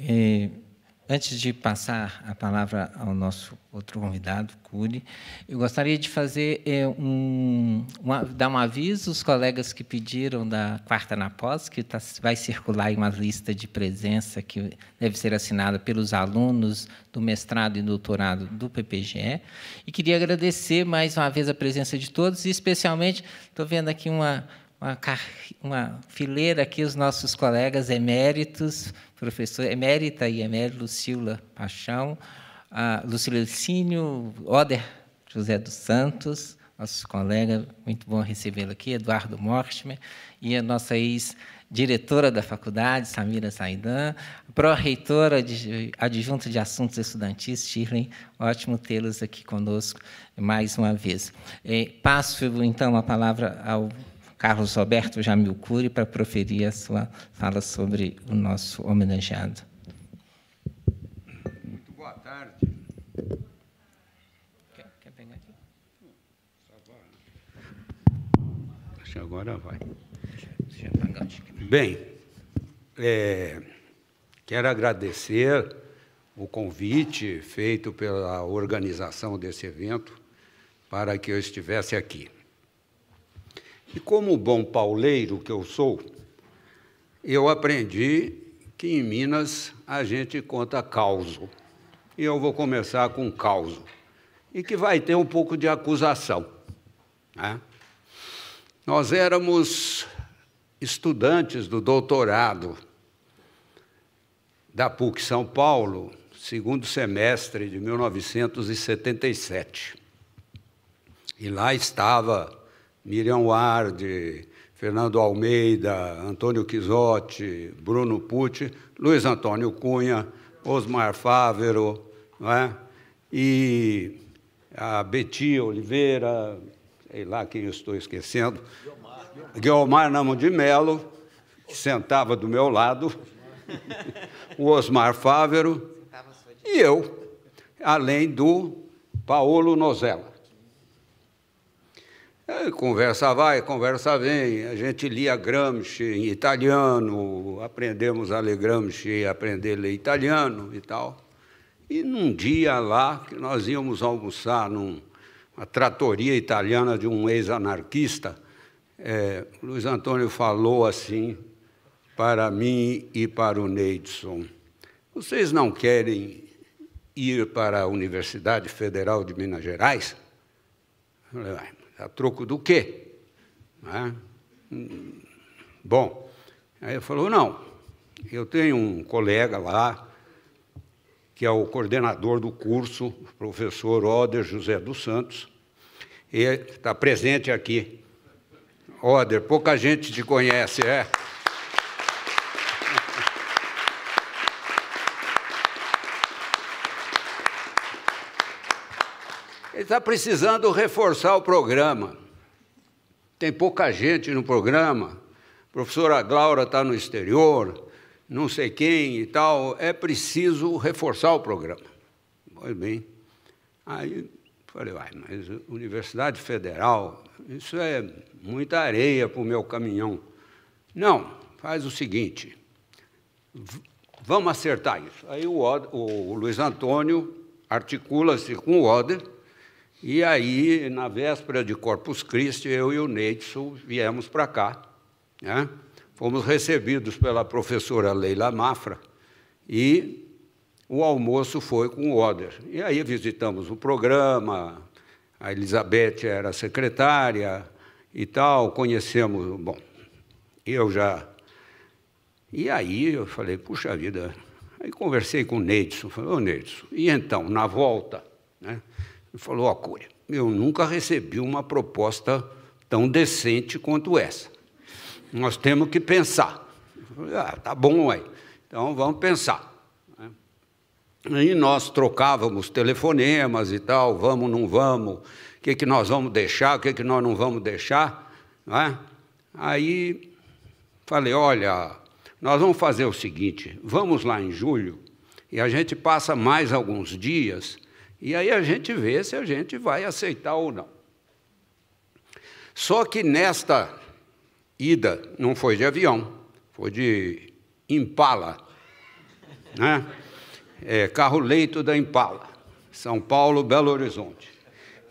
É, antes de passar a palavra ao nosso outro convidado, Curi, eu gostaria de fazer é, um, dar um aviso aos colegas que pediram da quarta na pós, que tá, vai circular uma lista de presença que deve ser assinada pelos alunos do mestrado e doutorado do PPGE. E queria agradecer mais uma vez a presença de todos, e especialmente estou vendo aqui uma uma, uma fileira aqui, os nossos colegas eméritos, professor emérita e emérito Lucila Paixão, Lucila Licínio, Oder José dos Santos, nossos colegas muito bom recebê-lo aqui, Eduardo Mortimer, e a nossa ex-diretora da faculdade, Samira Saidan, pró-reitora adjunta de assuntos estudantis, Shirley, ótimo tê-los aqui conosco mais uma vez. Eh, passo, então, a palavra ao Carlos Alberto Jamil Cury para proferir a sua fala sobre o nosso homenageado. Muito boa tarde. Quer, quer pegar aqui? Acho que agora vai. Bem, é, quero agradecer o convite feito pela organização desse evento para que eu estivesse aqui. E como bom pauleiro que eu sou, eu aprendi que em Minas a gente conta causo. E eu vou começar com causo. E que vai ter um pouco de acusação. Né? Nós éramos estudantes do doutorado da PUC São Paulo, segundo semestre de 1977. E lá estava Miriam Ward, Fernando Almeida, Antônio Quisote, Bruno Pucci, Luiz Antônio Cunha, Osmar Fávero, não é? e a Beti Oliveira, sei lá quem eu estou esquecendo, Guilmar, Guilmar. Guilmar Namo de Melo, que sentava do meu lado, o Osmar Fávero e eu, além do Paulo Nozella. É, conversa vai, conversa vem. A gente lia Gramsci em italiano, aprendemos a ler Gramsci, aprender a ler italiano e tal. E num dia lá, que nós íamos almoçar numa tratoria italiana de um ex-anarquista, é, Luiz Antônio falou assim para mim e para o Neidson: Vocês não querem ir para a Universidade Federal de Minas Gerais? Eu falei, a troco do quê? Né? Bom, aí ele falou: não, eu tenho um colega lá, que é o coordenador do curso, o professor Oder José dos Santos, e está presente aqui. Oder, pouca gente te conhece, é. Ele está precisando reforçar o programa. Tem pouca gente no programa. A professora Glaura está no exterior, não sei quem e tal. É preciso reforçar o programa. Pois bem. Aí falei, mas Universidade Federal, isso é muita areia para o meu caminhão. Não, faz o seguinte, vamos acertar isso. Aí o, o Luiz Antônio articula-se com o Oder e aí, na véspera de Corpus Christi, eu e o Neitzel viemos para cá. Né? Fomos recebidos pela professora Leila Mafra e o almoço foi com o Oder. E aí visitamos o programa, a Elizabeth era secretária e tal, conhecemos, bom, eu já... E aí eu falei, puxa vida... Aí conversei com o Neidson, falei, ô Neidson, e então, na volta, né? Ele falou: Ó, oh, eu nunca recebi uma proposta tão decente quanto essa. Nós temos que pensar. falei, ah, tá bom aí. Então vamos pensar. E nós trocávamos telefonemas e tal, vamos, não vamos, o que, que nós vamos deixar, o que, que nós não vamos deixar. É? Aí falei, olha, nós vamos fazer o seguinte, vamos lá em julho e a gente passa mais alguns dias e aí a gente vê se a gente vai aceitar ou não. Só que nesta ida não foi de avião, foi de Impala, né? É, carro leito da Impala, São Paulo, Belo Horizonte.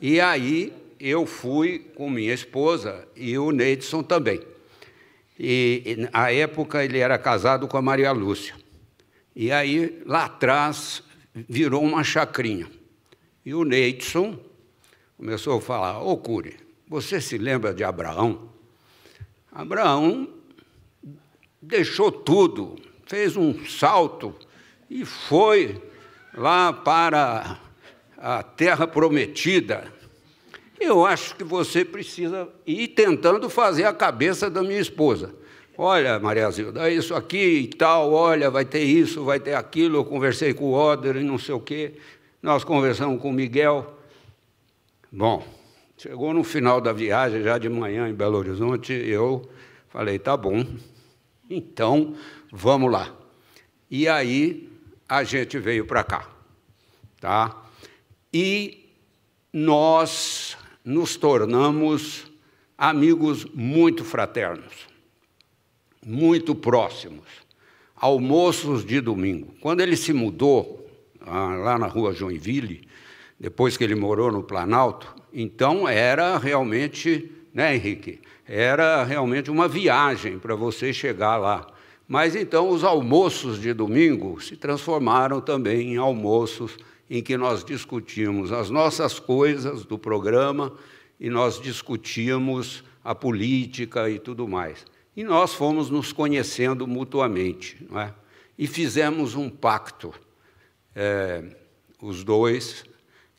E aí eu fui com minha esposa e o Neidson também. E na época ele era casado com a Maria Lúcia. E aí lá atrás virou uma chacrinha. E o Neidson começou a falar: Ô Cury, você se lembra de Abraão? Abraão deixou tudo, fez um salto e foi lá para a terra prometida. Eu acho que você precisa ir tentando fazer a cabeça da minha esposa. Olha, Maria Zilda, isso aqui e tal, olha, vai ter isso, vai ter aquilo, eu conversei com o Oder e não sei o quê. Nós conversamos com o Miguel. Bom, chegou no final da viagem, já de manhã em Belo Horizonte, eu falei: tá bom, então vamos lá. E aí a gente veio para cá, tá? E nós nos tornamos amigos muito fraternos, muito próximos. Almoços de domingo. Quando ele se mudou lá na rua Joinville, depois que ele morou no Planalto. Então, era realmente, né, Henrique? Era realmente uma viagem para você chegar lá. Mas então os almoços de domingo se transformaram também em almoços em que nós discutimos as nossas coisas do programa e nós discutimos a política e tudo mais. E nós fomos nos conhecendo mutuamente, não é? E fizemos um pacto é, os dois,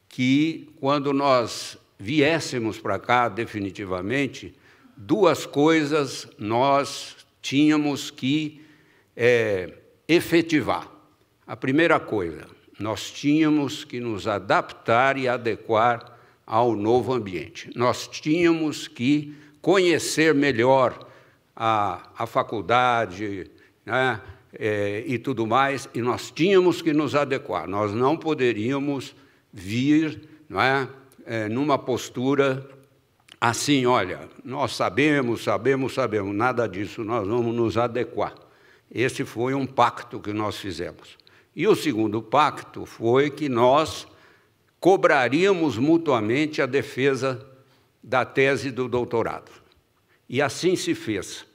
que quando nós viéssemos para cá definitivamente, duas coisas nós tínhamos que é, efetivar. A primeira coisa, nós tínhamos que nos adaptar e adequar ao novo ambiente. Nós tínhamos que conhecer melhor a, a faculdade, né, é, e tudo mais, e nós tínhamos que nos adequar, nós não poderíamos vir não é, é numa postura assim: olha, nós sabemos, sabemos, sabemos, nada disso, nós vamos nos adequar. Esse foi um pacto que nós fizemos. E o segundo pacto foi que nós cobraríamos mutuamente a defesa da tese do doutorado. E assim se fez.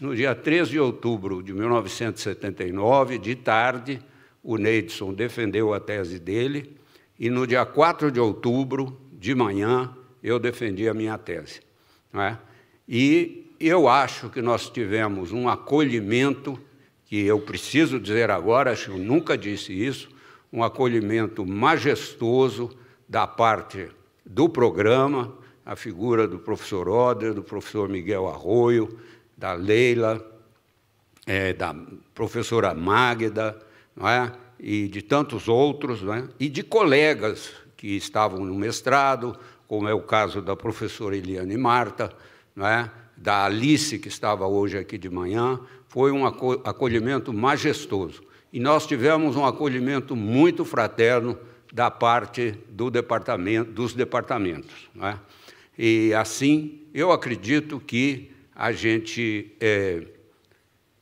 No dia 13 de outubro de 1979, de tarde, o Neidson defendeu a tese dele e no dia 4 de outubro, de manhã, eu defendi a minha tese. É? E eu acho que nós tivemos um acolhimento, que eu preciso dizer agora, acho que eu nunca disse isso, um acolhimento majestoso da parte do programa, a figura do professor Oder, do professor Miguel Arroio, da Leila, é, da professora Magda, não é? e de tantos outros, não é? e de colegas que estavam no mestrado, como é o caso da professora Eliane Marta, não é? da Alice, que estava hoje aqui de manhã, foi um acolhimento majestoso. E nós tivemos um acolhimento muito fraterno da parte do departamento, dos departamentos. É? E, assim, eu acredito que a gente é,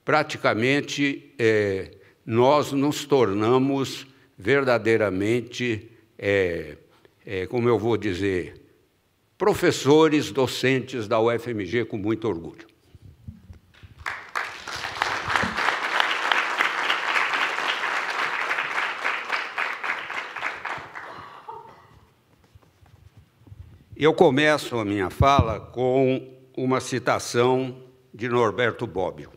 praticamente é, nós nos tornamos verdadeiramente, é, é como eu vou dizer, professores, docentes da UFMG com muito orgulho. Eu começo a minha fala com uma citação de Norberto Bobbio.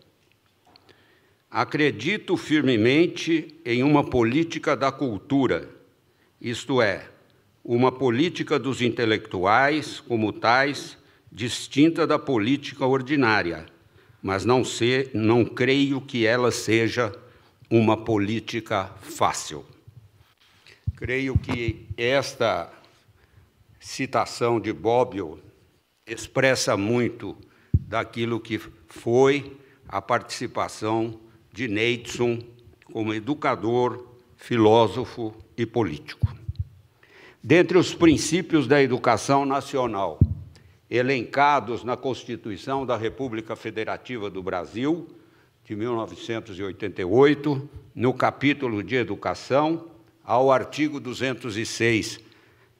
Acredito firmemente em uma política da cultura, isto é, uma política dos intelectuais como tais, distinta da política ordinária, mas não, não creio que ela seja uma política fácil. Creio que esta citação de Bobbio expressa muito daquilo que foi a participação de Neitson como educador, filósofo e político. Dentre os princípios da educação nacional, elencados na Constituição da República Federativa do Brasil, de 1988, no capítulo de Educação, ao artigo 206,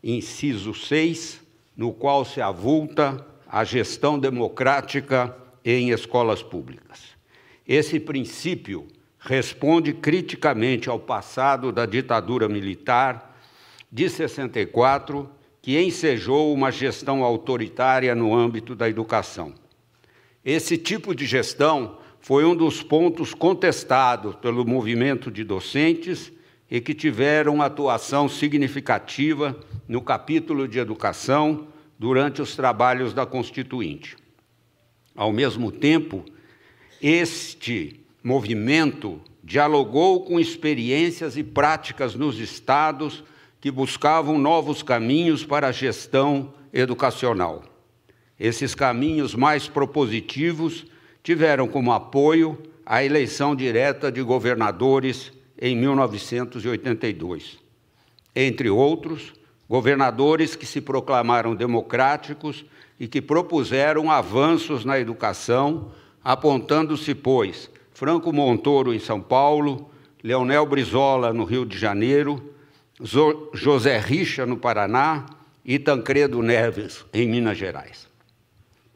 inciso 6, no qual se avulta a gestão democrática em escolas públicas. Esse princípio responde criticamente ao passado da ditadura militar de 64, que ensejou uma gestão autoritária no âmbito da educação. Esse tipo de gestão foi um dos pontos contestados pelo movimento de docentes e que tiveram atuação significativa no capítulo de educação durante os trabalhos da Constituinte. Ao mesmo tempo, este movimento dialogou com experiências e práticas nos estados que buscavam novos caminhos para a gestão educacional. Esses caminhos mais propositivos tiveram como apoio a eleição direta de governadores em 1982. Entre outros, governadores que se proclamaram democráticos e que propuseram avanços na educação, apontando-se, pois, Franco Montoro em São Paulo, Leonel Brizola no Rio de Janeiro, José Richa no Paraná e Tancredo Neves em Minas Gerais.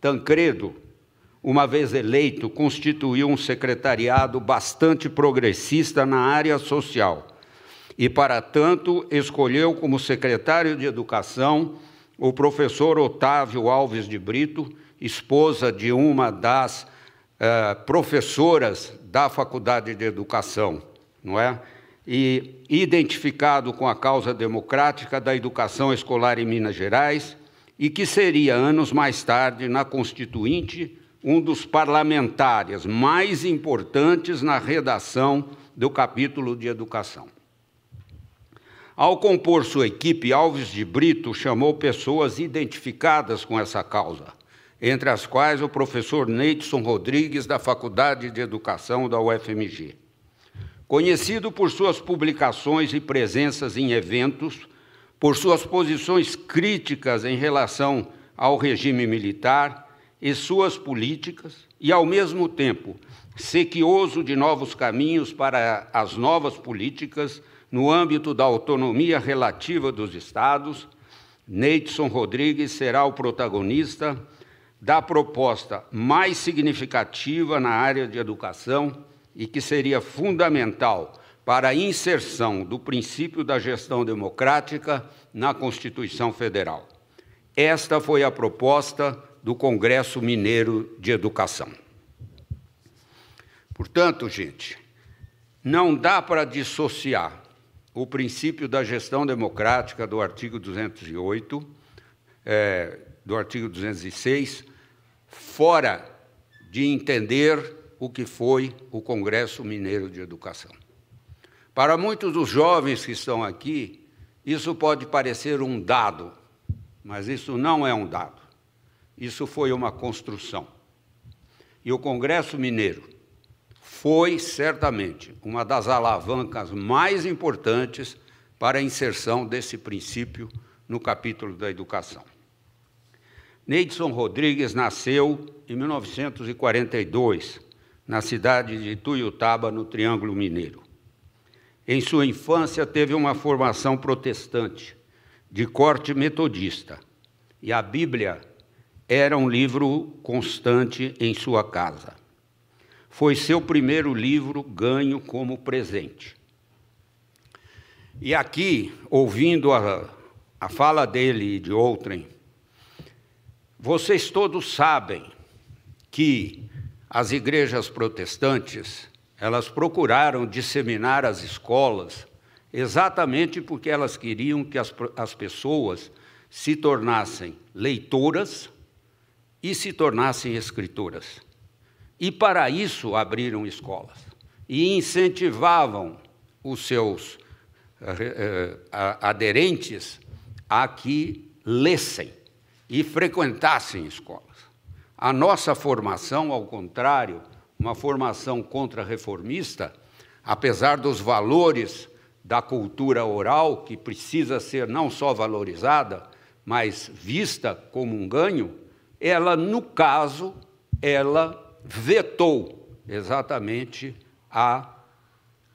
Tancredo uma vez eleito, constituiu um secretariado bastante progressista na área social e, para tanto, escolheu como secretário de Educação o professor Otávio Alves de Brito, esposa de uma das eh, professoras da Faculdade de Educação, não é? E identificado com a causa democrática da educação escolar em Minas Gerais, e que seria, anos mais tarde, na Constituinte, um dos parlamentares mais importantes na redação do capítulo de educação. Ao compor sua equipe, Alves de Brito chamou pessoas identificadas com essa causa, entre as quais o professor Neidson Rodrigues, da Faculdade de Educação da UFMG. Conhecido por suas publicações e presenças em eventos, por suas posições críticas em relação ao regime militar e suas políticas, e, ao mesmo tempo, sequioso de novos caminhos para as novas políticas no âmbito da autonomia relativa dos Estados, Neidson Rodrigues será o protagonista da proposta mais significativa na área de educação e que seria fundamental para a inserção do princípio da gestão democrática na Constituição Federal. Esta foi a proposta do Congresso Mineiro de Educação. Portanto, gente, não dá para dissociar o princípio da gestão democrática do artigo 208, é, do artigo 206, fora de entender o que foi o Congresso Mineiro de Educação. Para muitos dos jovens que estão aqui, isso pode parecer um dado, mas isso não é um dado. Isso foi uma construção. E o Congresso Mineiro foi certamente uma das alavancas mais importantes para a inserção desse princípio no capítulo da educação. Neidson Rodrigues nasceu em 1942, na cidade de Tuiutaba, no Triângulo Mineiro. Em sua infância, teve uma formação protestante, de corte metodista, e a Bíblia era um livro constante em sua casa. Foi seu primeiro livro ganho como presente. E aqui, ouvindo a, a fala dele e de outrem, vocês todos sabem que as igrejas protestantes, elas procuraram disseminar as escolas exatamente porque elas queriam que as, as pessoas se tornassem leitoras e se tornassem escritoras. E para isso abriram escolas e incentivavam os seus eh, eh, aderentes a que lessem e frequentassem escolas. A nossa formação, ao contrário, uma formação contra-reformista, apesar dos valores da cultura oral, que precisa ser não só valorizada, mas vista como um ganho, ela, no caso, ela vetou exatamente a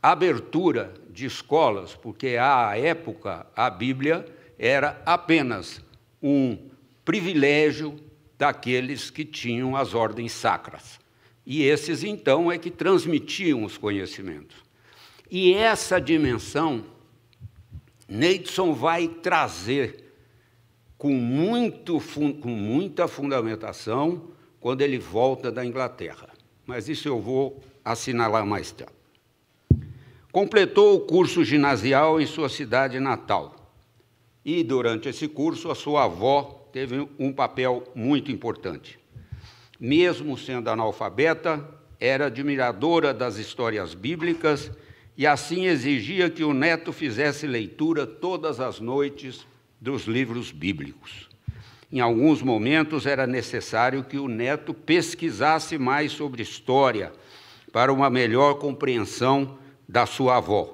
abertura de escolas, porque à época a Bíblia era apenas um privilégio daqueles que tinham as ordens sacras. E esses, então, é que transmitiam os conhecimentos. E essa dimensão, Neidson vai trazer com, muito, com muita fundamentação quando ele volta da Inglaterra. Mas isso eu vou assinalar mais tarde. Completou o curso ginasial em sua cidade natal. E, durante esse curso, a sua avó teve um papel muito importante. Mesmo sendo analfabeta, era admiradora das histórias bíblicas e assim exigia que o neto fizesse leitura todas as noites dos livros bíblicos. Em alguns momentos era necessário que o neto pesquisasse mais sobre história para uma melhor compreensão da sua avó.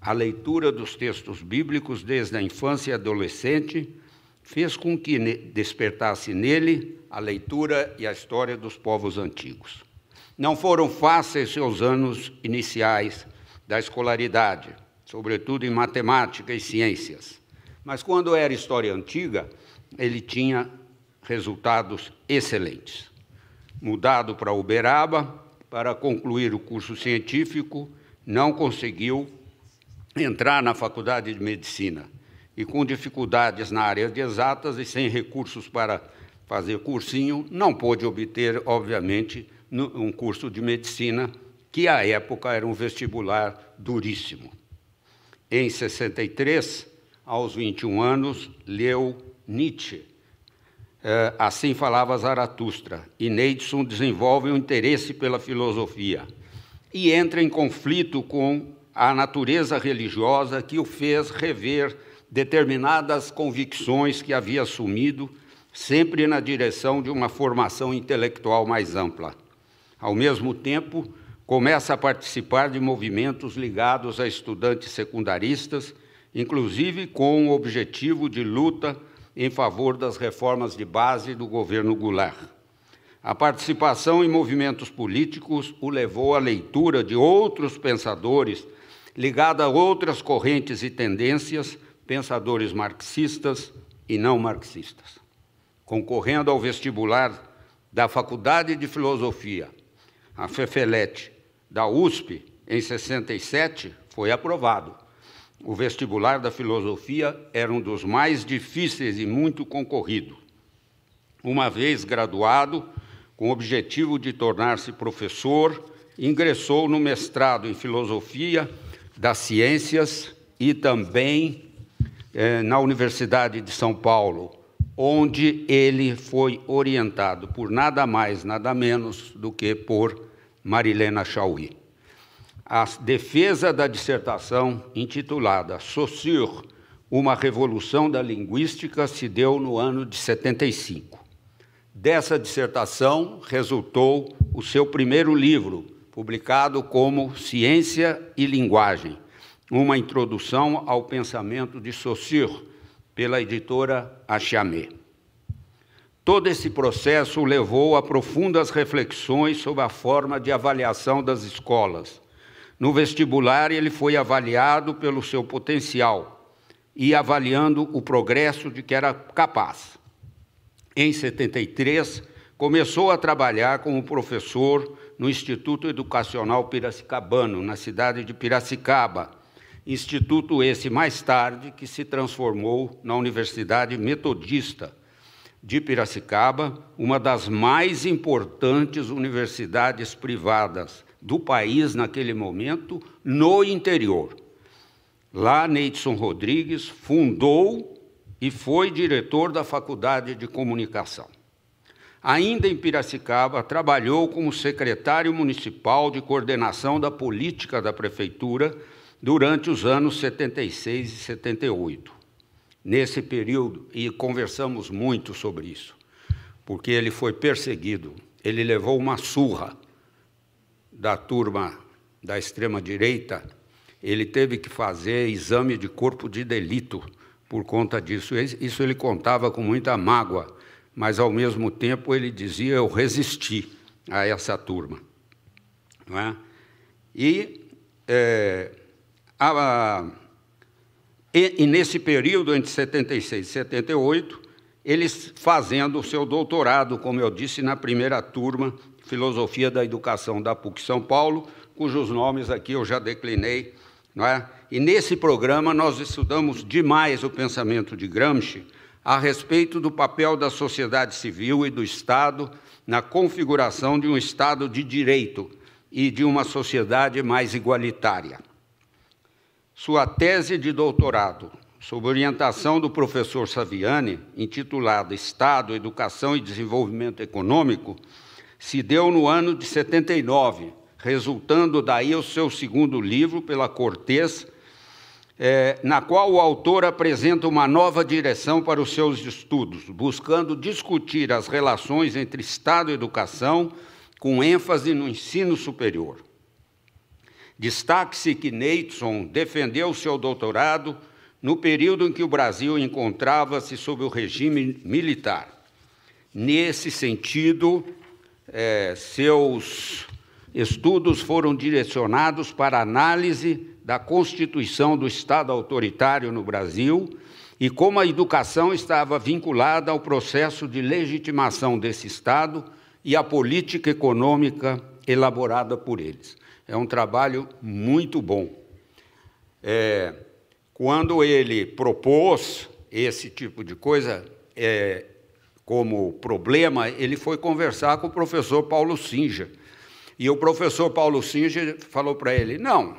A leitura dos textos bíblicos desde a infância e adolescente fez com que despertasse nele a leitura e a história dos povos antigos. Não foram fáceis seus anos iniciais da escolaridade, sobretudo em matemática e ciências. Mas quando era história antiga, ele tinha resultados excelentes. Mudado para Uberaba, para concluir o curso científico, não conseguiu entrar na faculdade de medicina. E com dificuldades na área de exatas e sem recursos para fazer cursinho, não pôde obter, obviamente, um curso de medicina, que à época era um vestibular duríssimo. Em 63, aos 21 anos, leu Nietzsche. É, assim falava Zaratustra. E Neidson desenvolve um interesse pela filosofia e entra em conflito com a natureza religiosa que o fez rever determinadas convicções que havia assumido, sempre na direção de uma formação intelectual mais ampla. Ao mesmo tempo, começa a participar de movimentos ligados a estudantes secundaristas inclusive com o objetivo de luta em favor das reformas de base do governo Goulart. A participação em movimentos políticos o levou à leitura de outros pensadores ligada a outras correntes e tendências, pensadores marxistas e não marxistas. Concorrendo ao vestibular da Faculdade de Filosofia, a Fefelete, da USP, em 67, foi aprovado. O vestibular da filosofia era um dos mais difíceis e muito concorrido. Uma vez graduado, com o objetivo de tornar-se professor, ingressou no mestrado em filosofia das ciências e também eh, na Universidade de São Paulo, onde ele foi orientado por nada mais, nada menos do que por Marilena Chauí a defesa da dissertação intitulada Saussure, uma revolução da linguística se deu no ano de 75. Dessa dissertação resultou o seu primeiro livro, publicado como Ciência e Linguagem, uma introdução ao pensamento de Saussure, pela editora Achamé. Todo esse processo levou a profundas reflexões sobre a forma de avaliação das escolas, no vestibular, ele foi avaliado pelo seu potencial e avaliando o progresso de que era capaz. Em 73, começou a trabalhar como professor no Instituto Educacional Piracicabano, na cidade de Piracicaba. Instituto esse mais tarde que se transformou na Universidade Metodista de Piracicaba, uma das mais importantes universidades privadas do país naquele momento no interior. Lá, Neidson Rodrigues fundou e foi diretor da Faculdade de Comunicação. Ainda em Piracicaba, trabalhou como secretário municipal de coordenação da política da prefeitura durante os anos 76 e 78. Nesse período, e conversamos muito sobre isso, porque ele foi perseguido, ele levou uma surra da turma da extrema-direita, ele teve que fazer exame de corpo de delito por conta disso. Isso ele contava com muita mágoa, mas ao mesmo tempo ele dizia: Eu resisti a essa turma. Não é? E, é, a, e, e nesse período entre 76 e 78, eles fazendo o seu doutorado, como eu disse, na primeira turma Filosofia da Educação da PUC São Paulo, cujos nomes aqui eu já declinei. Não é? E nesse programa nós estudamos demais o pensamento de Gramsci a respeito do papel da sociedade civil e do Estado na configuração de um Estado de direito e de uma sociedade mais igualitária. Sua tese de doutorado, sob orientação do professor Saviani, intitulada Estado, Educação e Desenvolvimento Econômico, se deu no ano de 79, resultando daí o seu segundo livro, Pela Cortez, é, na qual o autor apresenta uma nova direção para os seus estudos, buscando discutir as relações entre Estado e educação, com ênfase no ensino superior. Destaque-se que Neitson defendeu seu doutorado no período em que o Brasil encontrava-se sob o regime militar. Nesse sentido, é, seus estudos foram direcionados para análise da constituição do Estado autoritário no Brasil e como a educação estava vinculada ao processo de legitimação desse Estado e à política econômica elaborada por eles. É um trabalho muito bom. É, quando ele propôs esse tipo de coisa, é, como problema, ele foi conversar com o professor Paulo Sinja. E o professor Paulo Sinja falou para ele: não,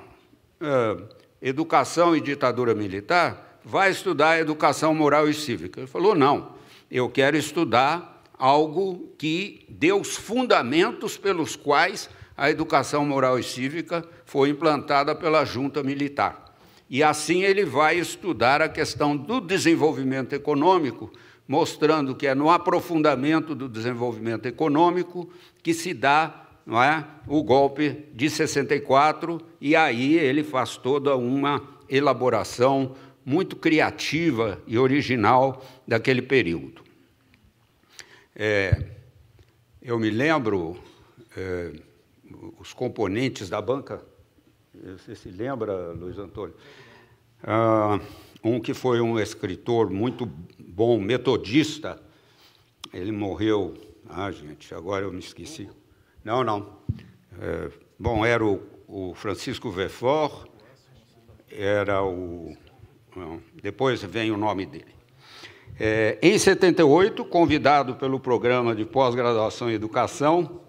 é, educação e ditadura militar, vai estudar educação moral e cívica. Ele falou: não, eu quero estudar algo que dê os fundamentos pelos quais a educação moral e cívica foi implantada pela junta militar. E assim ele vai estudar a questão do desenvolvimento econômico mostrando que é no aprofundamento do desenvolvimento econômico que se dá não é, o golpe de 64, e aí ele faz toda uma elaboração muito criativa e original daquele período. É, eu me lembro, é, os componentes da banca, você se lembra, Luiz Antônio? Ah, um que foi um escritor muito bom metodista. Ele morreu. Ah, gente, agora eu me esqueci. Não, não. É, bom, era o, o Francisco Vefor, era o. depois vem o nome dele. É, em 78, convidado pelo programa de pós-graduação em educação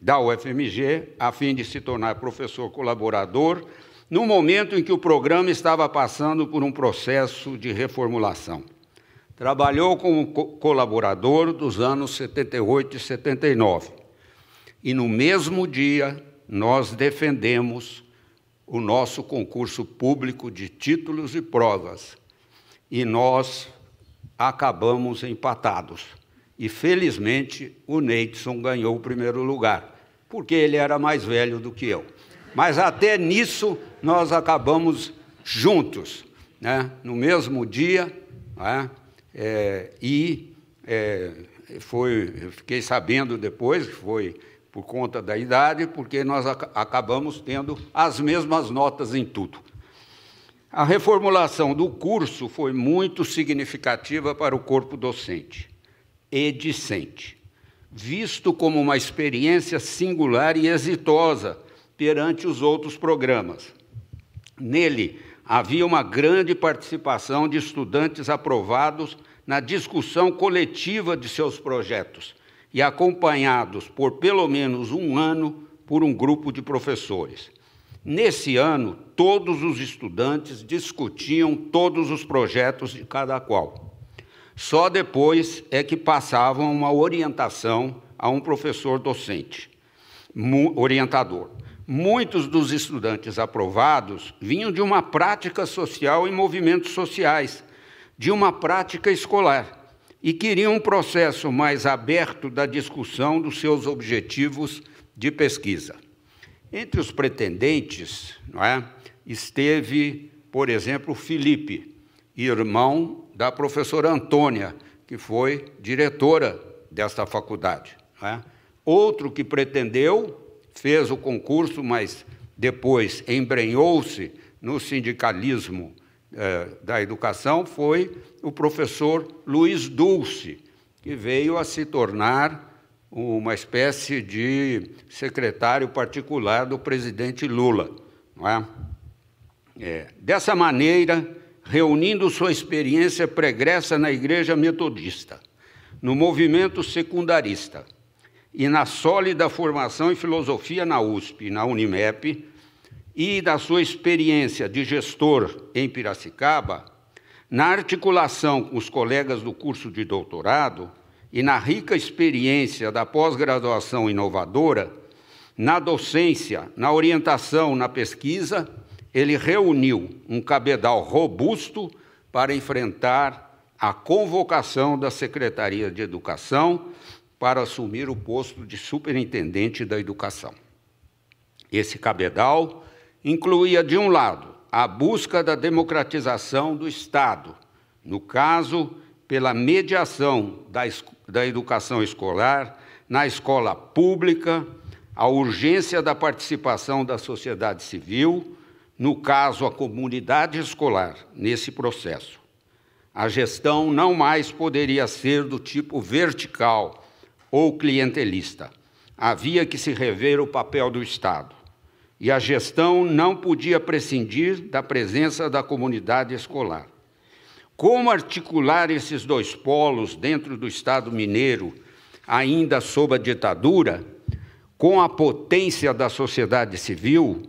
da UFMG, a fim de se tornar professor colaborador, no momento em que o programa estava passando por um processo de reformulação. Trabalhou como colaborador dos anos 78 e 79. E no mesmo dia, nós defendemos o nosso concurso público de títulos e provas. E nós acabamos empatados. E felizmente o Neidson ganhou o primeiro lugar, porque ele era mais velho do que eu. Mas até nisso nós acabamos juntos, né? no mesmo dia. Né? É, e é, foi, fiquei sabendo depois que foi por conta da idade, porque nós ac acabamos tendo as mesmas notas em tudo. A reformulação do curso foi muito significativa para o corpo docente e discente, visto como uma experiência singular e exitosa perante os outros programas. Nele, havia uma grande participação de estudantes aprovados na discussão coletiva de seus projetos e acompanhados por pelo menos um ano por um grupo de professores. Nesse ano, todos os estudantes discutiam todos os projetos de cada qual. Só depois é que passavam uma orientação a um professor docente, orientador. Muitos dos estudantes aprovados vinham de uma prática social e movimentos sociais, de uma prática escolar, e queriam um processo mais aberto da discussão dos seus objetivos de pesquisa. Entre os pretendentes é, esteve, por exemplo, Felipe, irmão da professora Antônia, que foi diretora desta faculdade. É. Outro que pretendeu fez o concurso, mas depois embrenhou-se no sindicalismo eh, da educação, foi o professor Luiz Dulce, que veio a se tornar uma espécie de secretário particular do presidente Lula. É? É. Dessa maneira, reunindo sua experiência pregressa na Igreja Metodista, no movimento secundarista, e na sólida formação em filosofia na USP, na Unimep, e da sua experiência de gestor em Piracicaba, na articulação com os colegas do curso de doutorado e na rica experiência da pós-graduação inovadora, na docência, na orientação, na pesquisa, ele reuniu um cabedal robusto para enfrentar a convocação da Secretaria de Educação para assumir o posto de superintendente da educação. Esse cabedal incluía, de um lado, a busca da democratização do Estado, no caso, pela mediação da, da educação escolar na escola pública, a urgência da participação da sociedade civil, no caso, a comunidade escolar, nesse processo. A gestão não mais poderia ser do tipo vertical, ou clientelista. Havia que se rever o papel do Estado. E a gestão não podia prescindir da presença da comunidade escolar. Como articular esses dois polos dentro do Estado mineiro, ainda sob a ditadura, com a potência da sociedade civil?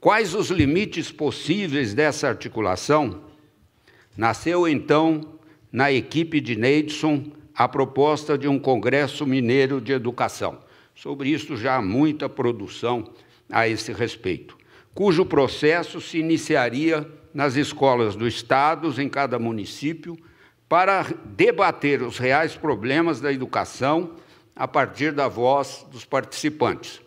Quais os limites possíveis dessa articulação? Nasceu então, na equipe de Neidson, a proposta de um Congresso Mineiro de Educação. Sobre isso já há muita produção a esse respeito, cujo processo se iniciaria nas escolas dos estados em cada município para debater os reais problemas da educação a partir da voz dos participantes.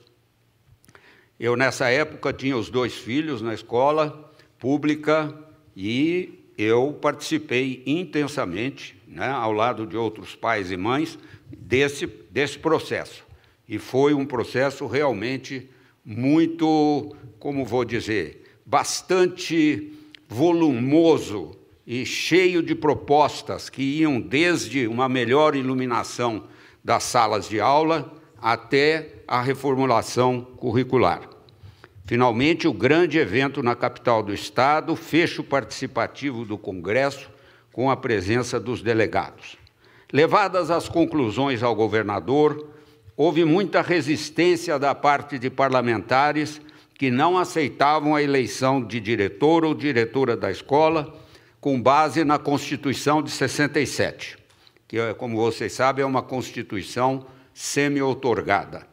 Eu, nessa época, tinha os dois filhos na escola pública e eu participei intensamente né, ao lado de outros pais e mães, desse, desse processo. E foi um processo realmente muito, como vou dizer, bastante volumoso e cheio de propostas que iam desde uma melhor iluminação das salas de aula até a reformulação curricular. Finalmente, o grande evento na capital do Estado, fecho participativo do Congresso, com a presença dos delegados. Levadas as conclusões ao governador, houve muita resistência da parte de parlamentares que não aceitavam a eleição de diretor ou diretora da escola com base na Constituição de 67, que, como vocês sabem, é uma Constituição semi-outorgada.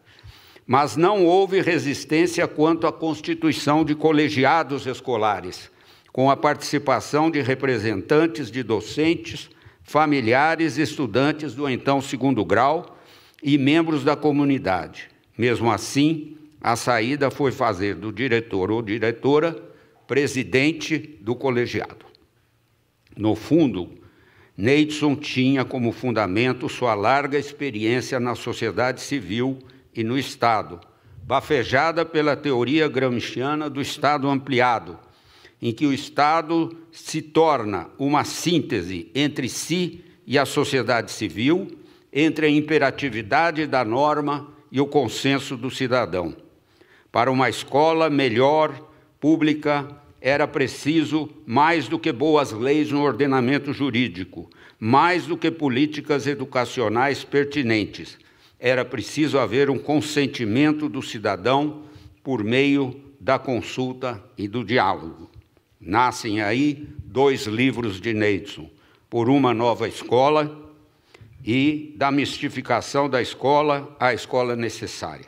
Mas não houve resistência quanto à constituição de colegiados escolares, com a participação de representantes de docentes, familiares, estudantes do então segundo grau e membros da comunidade. Mesmo assim, a saída foi fazer do diretor ou diretora presidente do colegiado. No fundo, Neidson tinha como fundamento sua larga experiência na sociedade civil e no Estado, bafejada pela teoria gramsciana do Estado ampliado, em que o Estado se torna uma síntese entre si e a sociedade civil, entre a imperatividade da norma e o consenso do cidadão. Para uma escola melhor, pública, era preciso mais do que boas leis no ordenamento jurídico, mais do que políticas educacionais pertinentes. Era preciso haver um consentimento do cidadão por meio da consulta e do diálogo. Nascem aí dois livros de Neitson, Por uma Nova Escola e Da Mistificação da Escola à Escola Necessária.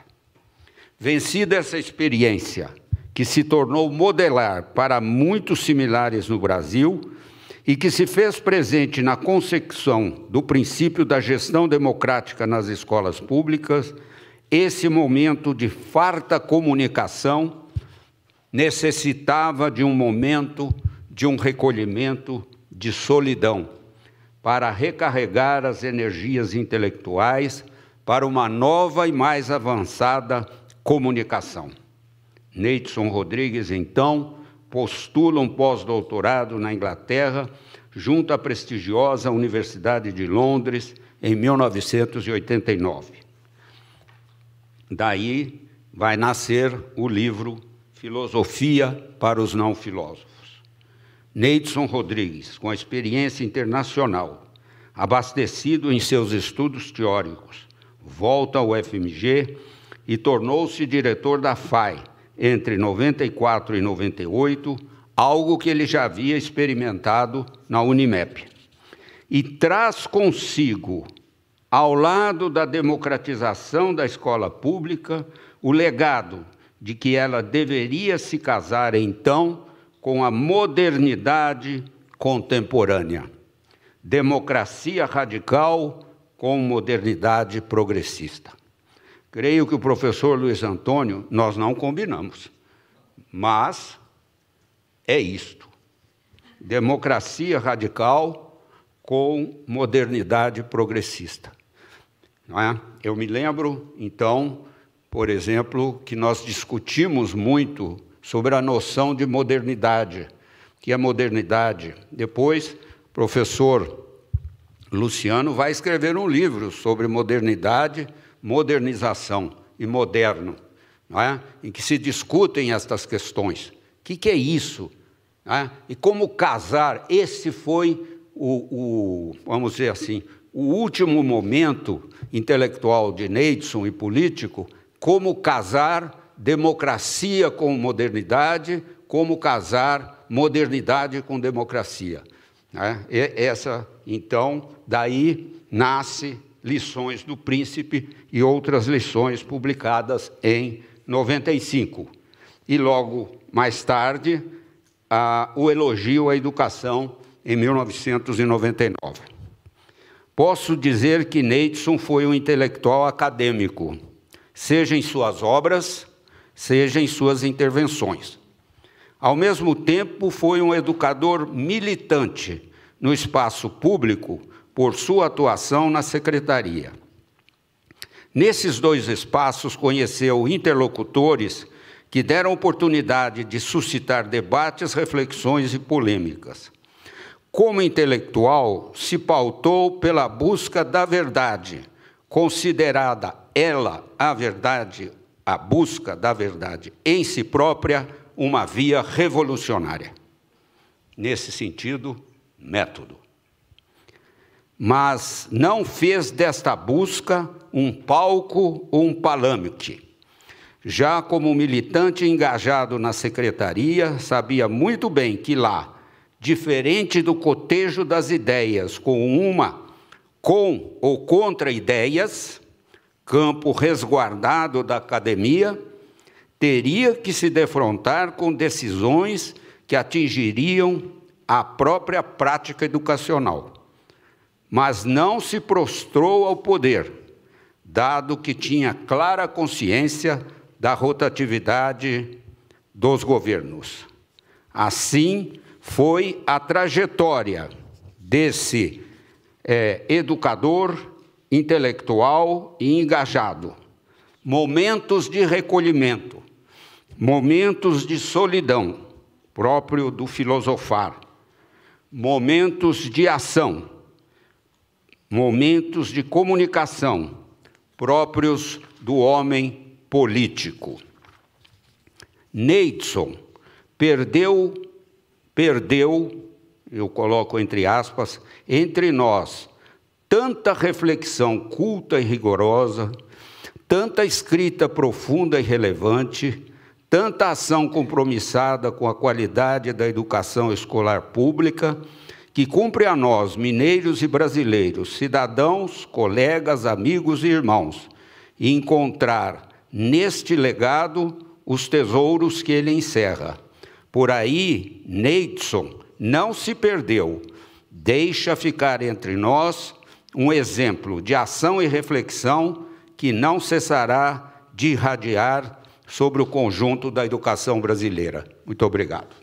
Vencida essa experiência, que se tornou modelar para muitos similares no Brasil e que se fez presente na consecução do princípio da gestão democrática nas escolas públicas, esse momento de farta comunicação necessitava de um momento de um recolhimento de solidão para recarregar as energias intelectuais para uma nova e mais avançada comunicação. Neidson Rodrigues, então, postula um pós-doutorado na Inglaterra, junto à prestigiosa Universidade de Londres, em 1989. Daí vai nascer o livro Filosofia para os não filósofos. Neidson Rodrigues, com a experiência internacional, abastecido em seus estudos teóricos, volta ao FMG e tornou-se diretor da FAI entre 94 e 98, algo que ele já havia experimentado na Unimep. E traz consigo, ao lado da democratização da escola pública, o legado de que ela deveria se casar então com a modernidade contemporânea. Democracia radical com modernidade progressista. Creio que o professor Luiz Antônio, nós não combinamos, mas é isto: democracia radical com modernidade progressista. Não é? Eu me lembro, então, por exemplo, que nós discutimos muito sobre a noção de modernidade, que é modernidade. Depois, o professor Luciano vai escrever um livro sobre modernidade, modernização e moderno, é? em que se discutem estas questões. O que, que é isso? É? E como casar? Esse foi o, o, vamos dizer assim, o último momento intelectual de Neidson e político como casar democracia com modernidade, como casar modernidade com democracia. Né? essa, então, daí nasce Lições do Príncipe e outras lições publicadas em 95. E logo mais tarde, a, o elogio à educação em 1999. Posso dizer que Neidson foi um intelectual acadêmico seja em suas obras, seja em suas intervenções. Ao mesmo tempo, foi um educador militante no espaço público por sua atuação na secretaria. Nesses dois espaços, conheceu interlocutores que deram oportunidade de suscitar debates, reflexões e polêmicas. Como intelectual, se pautou pela busca da verdade, considerada ela, a verdade, a busca da verdade em si própria, uma via revolucionária. Nesse sentido, método. Mas não fez desta busca um palco ou um palamute. Já como militante engajado na secretaria, sabia muito bem que lá, diferente do cotejo das ideias com uma com ou contra ideias, campo resguardado da academia, teria que se defrontar com decisões que atingiriam a própria prática educacional. Mas não se prostrou ao poder, dado que tinha clara consciência da rotatividade dos governos. Assim foi a trajetória desse é, educador intelectual e engajado. Momentos de recolhimento, momentos de solidão, próprio do filosofar. Momentos de ação, momentos de comunicação, próprios do homem político. Neidson perdeu, perdeu, eu coloco entre aspas, entre nós tanta reflexão culta e rigorosa, tanta escrita profunda e relevante, tanta ação compromissada com a qualidade da educação escolar pública, que cumpre a nós, mineiros e brasileiros, cidadãos, colegas, amigos e irmãos, encontrar neste legado os tesouros que ele encerra. Por aí, Neidson não se perdeu, deixa ficar entre nós um exemplo de ação e reflexão que não cessará de irradiar sobre o conjunto da educação brasileira. Muito obrigado.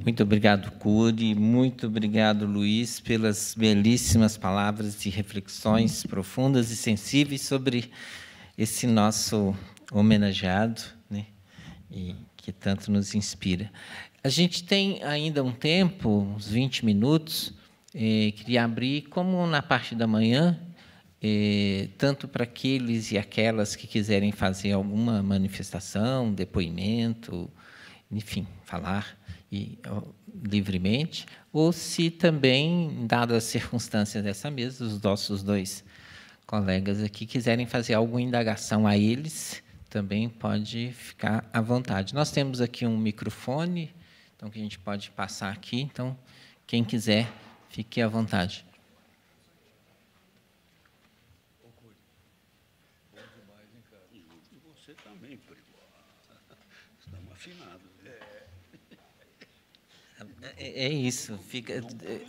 Muito obrigado, Cury. Muito obrigado, Luiz, pelas belíssimas palavras e reflexões profundas e sensíveis sobre esse nosso homenageado, né? E que tanto nos inspira. A gente tem ainda um tempo, uns 20 minutos. E eh, queria abrir, como na parte da manhã, eh, tanto para aqueles e aquelas que quiserem fazer alguma manifestação, depoimento, enfim, falar e, livremente, ou se também, dadas as circunstâncias dessa mesa, os nossos dois colegas aqui quiserem fazer alguma indagação a eles, também pode ficar à vontade. Nós temos aqui um microfone, então que a gente pode passar aqui, então quem quiser, fique à vontade. É, é, isso. Fica, é,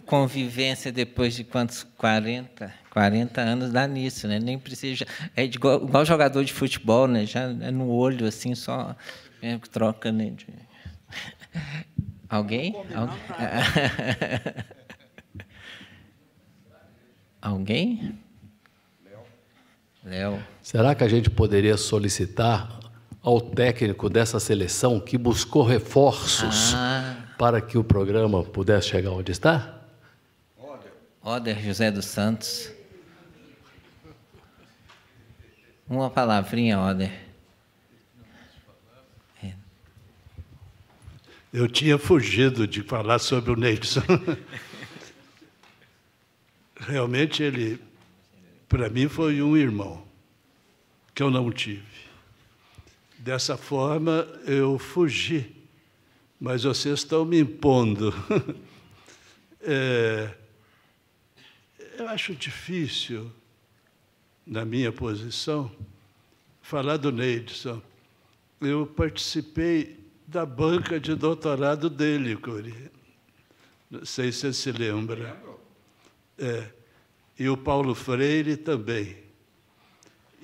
convivência depois de quantos? 40? 40 anos dá nisso, né? Nem precisa. É igual, igual jogador de futebol, né? Já é no olho, assim, só é, troca, né? De... Alguém? Algu... Alguém? Léo. Será que a gente poderia solicitar ao técnico dessa seleção que buscou reforços? Ah para que o programa pudesse chegar onde está? Oder José dos Santos. Uma palavrinha, Oder. É. Eu tinha fugido de falar sobre o Neilson. Realmente ele, para mim, foi um irmão que eu não tive. Dessa forma, eu fugi mas vocês estão me impondo. é, eu acho difícil, na minha posição, falar do Neidson. Eu participei da banca de doutorado dele, Curi. Não sei se você se lembra. É, e o Paulo Freire também.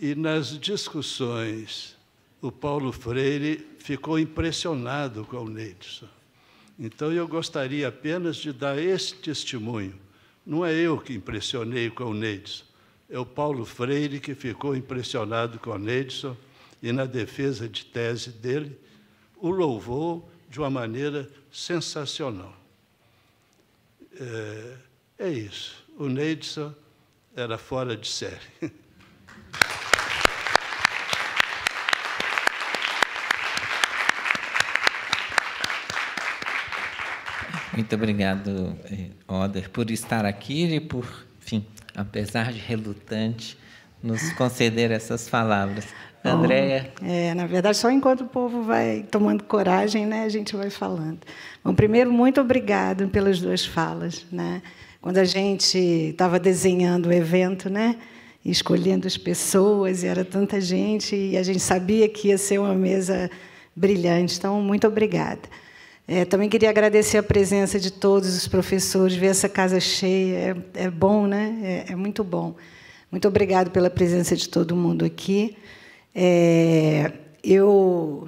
E nas discussões o Paulo Freire ficou impressionado com o Neidson. Então, eu gostaria apenas de dar este testemunho. Não é eu que impressionei com o Neidson, é o Paulo Freire que ficou impressionado com o Neidson e, na defesa de tese dele, o louvou de uma maneira sensacional. É, é isso. O Neidson era fora de série. Muito obrigado, eh, Oder, por estar aqui e por, enfim, apesar de relutante, nos conceder essas palavras. Andréia. É, na verdade, só enquanto o povo vai tomando coragem, né, a gente vai falando. Bom, primeiro, muito obrigado pelas duas falas, né? Quando a gente estava desenhando o evento, né, escolhendo as pessoas, e era tanta gente, e a gente sabia que ia ser uma mesa brilhante. Então, muito obrigada. É, também queria agradecer a presença de todos os professores, ver essa casa cheia é, é bom, né? É, é, muito bom. Muito obrigado pela presença de todo mundo aqui. É, eu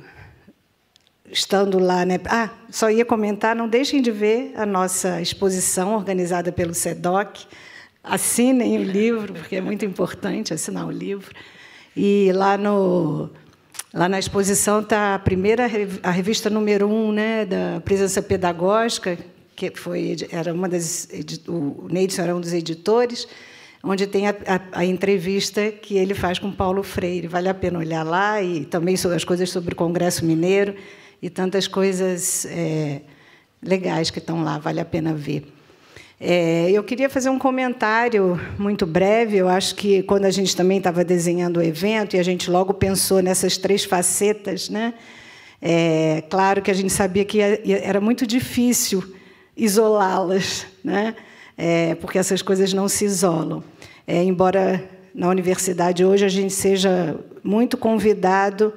estando lá, né? Ah, só ia comentar, não deixem de ver a nossa exposição organizada pelo Sedoc. Assinem o livro, porque é muito importante assinar o livro. E lá no Lá na exposição está a primeira a revista número um, né, da presença pedagógica, que foi era uma das o Neidson era um dos editores, onde tem a, a, a, entrevista que ele faz com Paulo Freire. Vale a pena olhar lá e também sobre as coisas sobre o Congresso Mineiro e tantas coisas é, legais que estão lá. Vale a pena ver. É, eu queria fazer um comentário muito breve. Eu acho que quando a gente também estava desenhando o evento e a gente logo pensou nessas três facetas, né? É, claro que a gente sabia que era muito difícil isolá-las, né? É, porque essas coisas não se isolam. É, embora na universidade hoje a gente seja muito convidado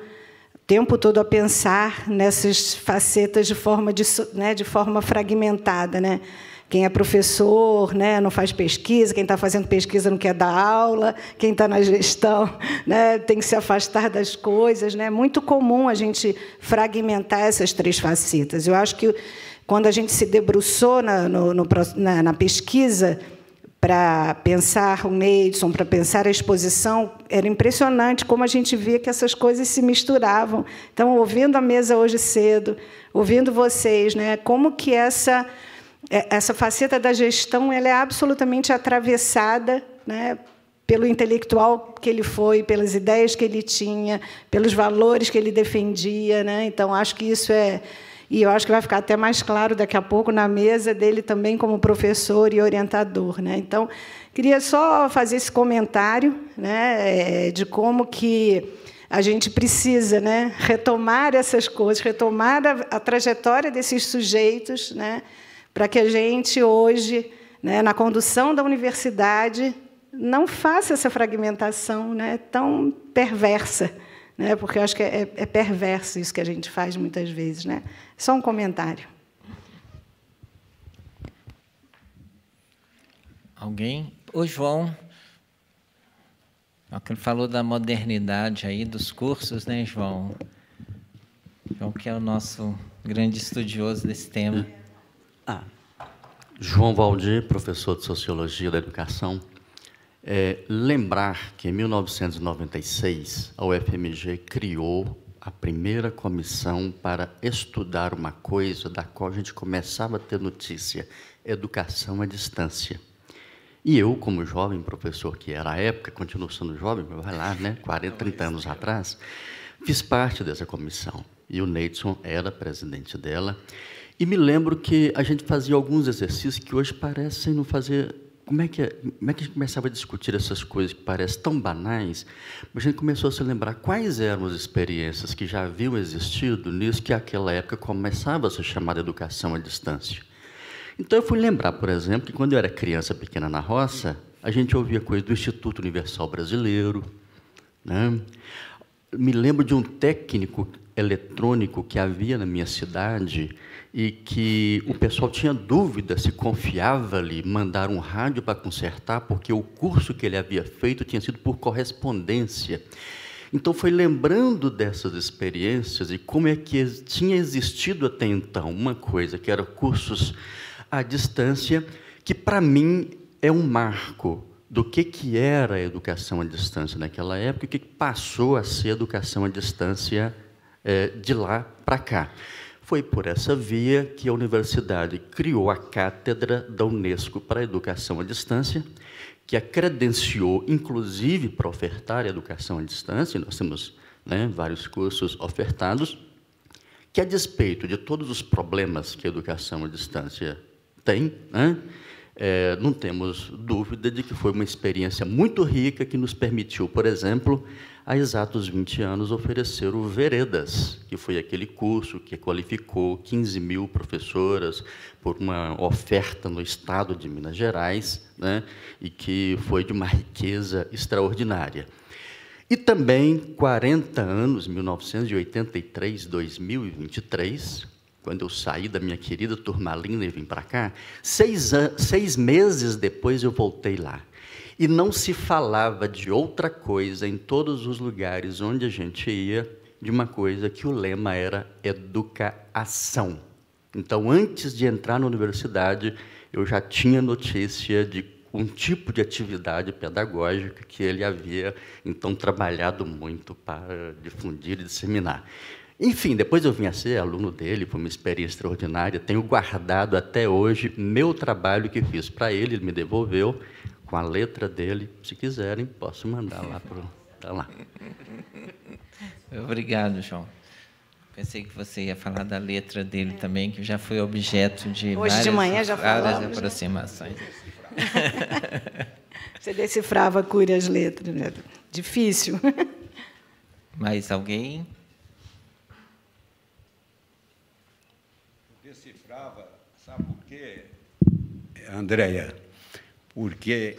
o tempo todo a pensar nessas facetas de forma, de, né, de forma fragmentada, né? Quem é professor né, não faz pesquisa, quem está fazendo pesquisa não quer dar aula, quem está na gestão né, tem que se afastar das coisas. Né? É muito comum a gente fragmentar essas três facetas. Eu acho que quando a gente se debruçou na, no, no, na, na pesquisa, para pensar o Neidson, para pensar a exposição, era impressionante como a gente via que essas coisas se misturavam. Então, ouvindo a mesa hoje cedo, ouvindo vocês, né, como que essa é, essa faceta da gestão ela é absolutamente atravessada né, pelo intelectual que ele foi, pelas ideias que ele tinha, pelos valores que ele defendia. Né? Então, acho que isso é. E eu acho que vai ficar até mais claro daqui a pouco na mesa dele também como professor e orientador. Né? Então, queria só fazer esse comentário né, é, de como que a gente precisa né, retomar essas coisas, retomar a, a trajetória desses sujeitos, né, para que a gente hoje, né, na condução da universidade, não faça essa fragmentação né, tão perversa, né, porque eu acho que é, é perverso isso que a gente faz muitas vezes. Né? Só um comentário. Alguém? O João, Ele falou da modernidade aí dos cursos, né, João? João que é o nosso grande estudioso desse tema. João Valdir, professor de Sociologia da Educação, é, lembrar que em 1996 a UFMG criou a primeira comissão para estudar uma coisa da qual a gente começava a ter notícia: educação à distância. E eu, como jovem professor que era à época, continuo sendo jovem, mas vai lá, né, 40, 30 anos atrás, fiz parte dessa comissão. E o Neidson era presidente dela. E me lembro que a gente fazia alguns exercícios que hoje parecem não fazer. Como é, que é? como é que a gente começava a discutir essas coisas que parecem tão banais? Mas a gente começou a se lembrar quais eram as experiências que já haviam existido nisso que naquela época começava a ser chamada educação à distância. Então eu fui lembrar, por exemplo, que quando eu era criança pequena na roça, a gente ouvia coisas do Instituto Universal Brasileiro. Né? Me lembro de um técnico eletrônico que havia na minha cidade e que o pessoal tinha dúvida se confiava-lhe mandar um rádio para consertar, porque o curso que ele havia feito tinha sido por correspondência. Então, foi lembrando dessas experiências e como é que tinha existido até então uma coisa, que era cursos à distância, que para mim é um marco do que, que era a educação à distância naquela época e o que, que passou a ser educação à distância eh, de lá para cá. Foi por essa via que a universidade criou a cátedra da Unesco para a Educação à Distância, que a credenciou, inclusive, para ofertar a educação à distância. Nós temos né, vários cursos ofertados, que, a despeito de todos os problemas que a educação à distância tem, né, é, não temos dúvida de que foi uma experiência muito rica que nos permitiu, por exemplo, há exatos 20 anos, oferecer o Veredas, que foi aquele curso que qualificou 15 mil professoras por uma oferta no estado de Minas Gerais, né, e que foi de uma riqueza extraordinária. E também, 40 anos, 1983, 2023, quando eu saí da minha querida Turmalina e vim para cá, seis, seis meses depois eu voltei lá. E não se falava de outra coisa em todos os lugares onde a gente ia, de uma coisa que o lema era educação. Então, antes de entrar na universidade, eu já tinha notícia de um tipo de atividade pedagógica que ele havia então trabalhado muito para difundir e disseminar. Enfim, depois eu vim a ser aluno dele, foi uma experiência extraordinária. Tenho guardado até hoje meu trabalho que fiz para ele, ele me devolveu com a letra dele. Se quiserem, posso mandar lá para tá lá. Obrigado, João. Pensei que você ia falar da letra dele também, que já foi objeto de Hoje várias, de manhã já várias falamos, né? aproximações. Você decifrava cura as letras, né? Difícil. Mais alguém? decifrava, sabe por quê, Andréia? Porque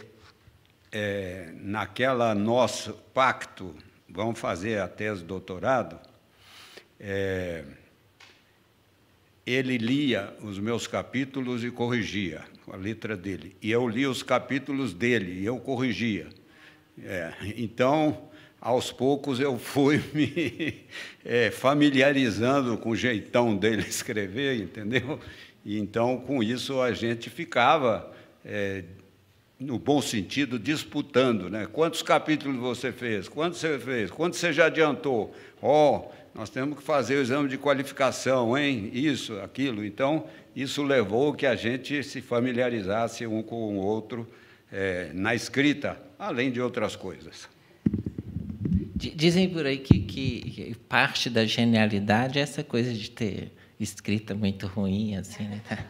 é, naquela nosso pacto, vamos fazer a tese doutorado, é, ele lia os meus capítulos e corrigia a letra dele. E eu lia os capítulos dele e eu corrigia. É, então, aos poucos, eu fui me é, familiarizando com o jeitão dele escrever, entendeu? E então, com isso, a gente ficava é, no bom sentido, disputando. Né? Quantos capítulos você fez? Quantos você fez? Quantos você já adiantou? Ó, oh, nós temos que fazer o exame de qualificação, hein? Isso, aquilo. Então, isso levou que a gente se familiarizasse um com o outro é, na escrita, além de outras coisas. Dizem por aí que, que, parte da genialidade é essa coisa de ter escrita muito ruim, assim, né?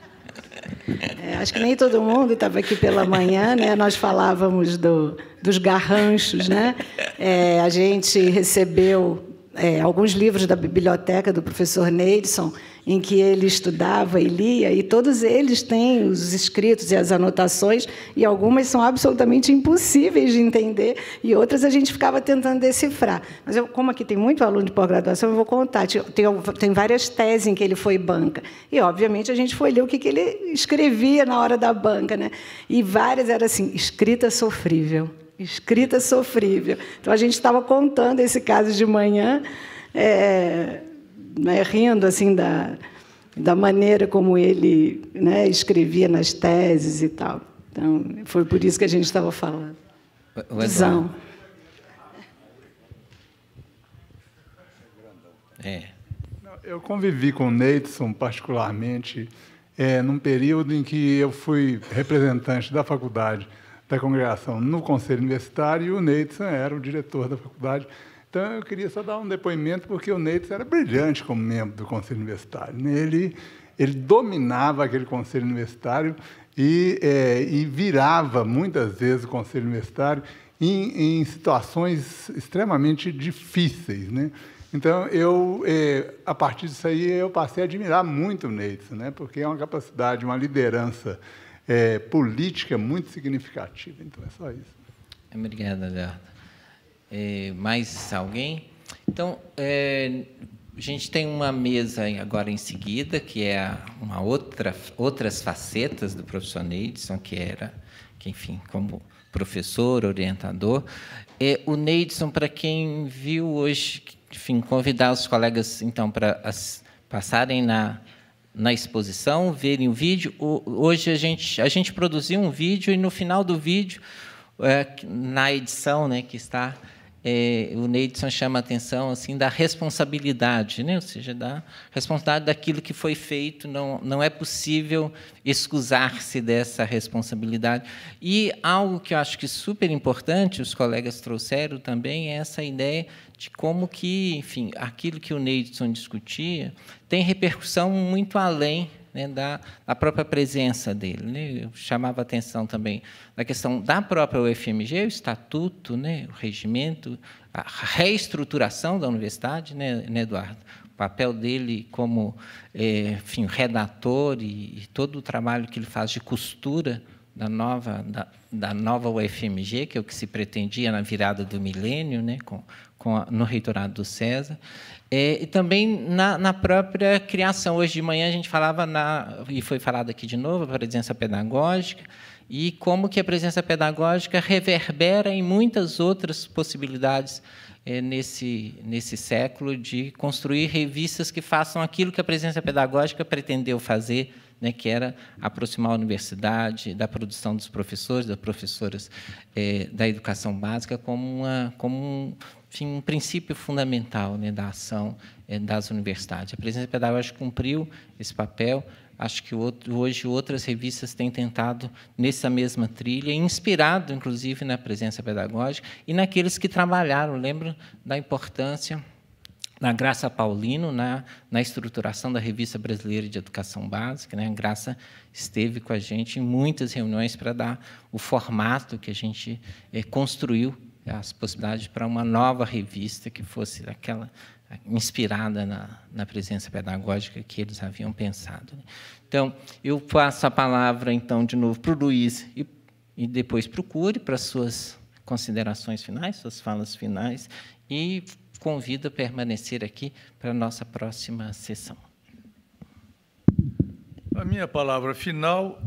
É, acho que nem todo mundo estava aqui pela manhã, né? Nós falávamos do, dos garranchos, né? É, a gente recebeu é, alguns livros da biblioteca do professor Neidson em que ele estudava e lia, e todos eles têm os escritos e as anotações, e algumas são absolutamente impossíveis de entender, e outras a gente ficava tentando decifrar. Mas, eu, como aqui tem muito aluno de pós-graduação, eu vou contar. Tem, tem várias teses em que ele foi banca, e, obviamente, a gente foi ler o que, que ele escrevia na hora da banca. Né? E várias eram assim: escrita sofrível. Escrita sofrível. Então, a gente estava contando esse caso de manhã. É, né, rindo assim da, da maneira como ele né, escrevia nas teses e tal. Então, foi por isso que a gente estava falando. Visão. É. Eu convivi com o Neidson, particularmente, é, num período em que eu fui representante da faculdade da congregação no Conselho Universitário e o Neidson era o diretor da faculdade então, eu queria só dar um depoimento, porque o Neitz era brilhante como membro do Conselho Universitário. Ele, ele dominava aquele Conselho Universitário e, é, e virava muitas vezes o Conselho Universitário em, em situações extremamente difíceis. Né? Então, eu, é, a partir disso aí, eu passei a admirar muito o Neitz, né? porque é uma capacidade, uma liderança é, política muito significativa. Então, é só isso. Obrigado, Adelta. É, mais alguém? Então, é, a gente tem uma mesa agora em seguida, que é uma outra, outras facetas do professor Neidson, que era, que, enfim, como professor, orientador. É, o Neidson, para quem viu hoje, enfim, convidar os colegas então para passarem na, na exposição, verem o vídeo. O, hoje a gente, a gente produziu um vídeo e no final do vídeo, é, na edição né, que está é, o Neidson chama a atenção assim da responsabilidade, né? ou seja, da responsabilidade daquilo que foi feito, não, não é possível excusar-se dessa responsabilidade. E algo que eu acho que é super importante, os colegas trouxeram também, é essa ideia de como que, enfim, aquilo que o Neidson discutia tem repercussão muito além né, da, da própria presença dele. Né? Eu chamava atenção também na questão da própria UFMG, o estatuto, né, o regimento, a reestruturação da universidade, né, né Eduardo? O papel dele como é, enfim, redator e, e todo o trabalho que ele faz de costura da nova, da, da, nova UFMG, que é o que se pretendia na virada do milênio, né, com, com a, no reitorado do César, é, e também na, na, própria criação. Hoje de manhã a gente falava, na, e foi falado aqui de novo, a presença pedagógica, e como que a presença pedagógica reverbera em muitas outras possibilidades é, nesse, nesse século de construir revistas que façam aquilo que a presença pedagógica pretendeu fazer, né, que era aproximar a universidade da produção dos professores, das professoras é, da educação básica como, uma, como enfim, um princípio fundamental né, da ação é, das universidades. A presença pedagógica cumpriu esse papel. Acho que outro, hoje outras revistas têm tentado nessa mesma trilha, inspirado, inclusive, na presença pedagógica e naqueles que trabalharam. Lembro da importância na Graça Paulino, na, na estruturação da Revista Brasileira de Educação Básica. Né? A Graça esteve com a gente em muitas reuniões para dar o formato que a gente é, construiu as possibilidades para uma nova revista que fosse aquela inspirada na, na presença pedagógica que eles haviam pensado. Né? Então, eu passo a palavra, então, de novo para o Luiz e, e depois procure para suas considerações finais, suas falas finais, e convido a permanecer aqui para a nossa próxima sessão. A minha palavra final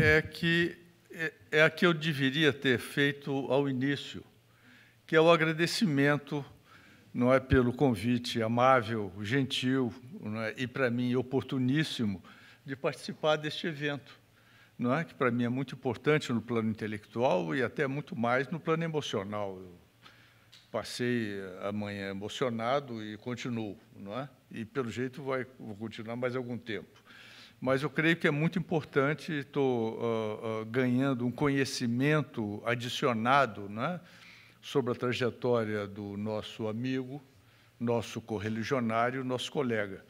é que é, é a que eu deveria ter feito ao início que é o agradecimento não é pelo convite amável, gentil é, e para mim oportuníssimo de participar deste evento, não é que para mim é muito importante no plano intelectual e até muito mais no plano emocional. Eu passei a manhã emocionado e continuo, não é? E pelo jeito vai vou continuar mais algum tempo. Mas eu creio que é muito importante, estou uh, uh, ganhando um conhecimento adicionado, não é? sobre a trajetória do nosso amigo, nosso correligionário, nosso colega.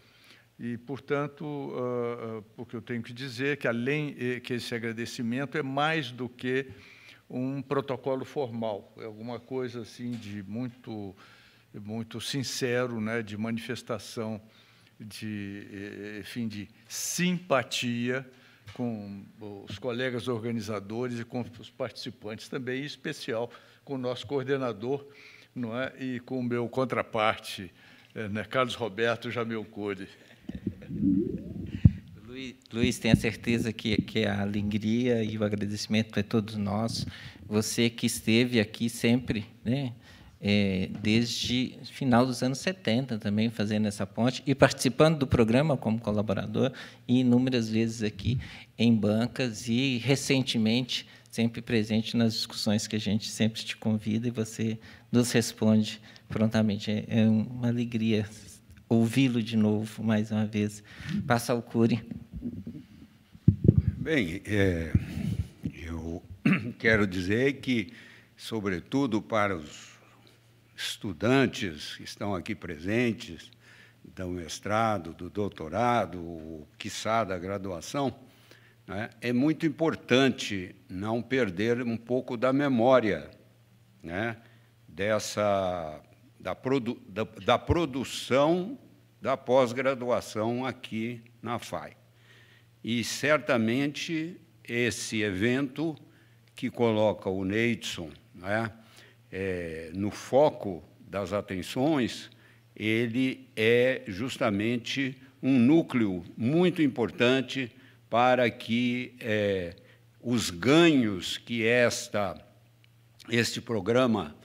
E, portanto, uh, ah, ah, o que eu tenho que dizer é que, além eh, que esse agradecimento é mais do que um protocolo formal, é alguma coisa assim de muito, muito sincero, né, de manifestação de, eh, enfim, de simpatia com os colegas organizadores e com os participantes também, em especial com o nosso coordenador não é? e com o meu contraparte, eh, né? Carlos Roberto Jamil Luiz, Luiz, tenho certeza que, que a alegria e o agradecimento é todos nós. Você que esteve aqui sempre, né? É, desde final dos anos 70 também fazendo essa ponte e participando do programa como colaborador e inúmeras vezes aqui em bancas e recentemente sempre presente nas discussões que a gente sempre te convida e você nos responde prontamente. É, é uma alegria ouvi-lo de novo, mais uma vez. Passa ao Cury. Bem, é, eu quero dizer que, sobretudo para os estudantes que estão aqui presentes, do mestrado, do doutorado, ou, quiçá da graduação, né? É muito importante não perder um pouco da memória né? dessa da, produ, da, da produção da pós-graduação aqui na FAI. E certamente esse evento que coloca o Neidson né, é, no foco das atenções, ele é justamente um núcleo muito importante para que é, os ganhos que esta, este programa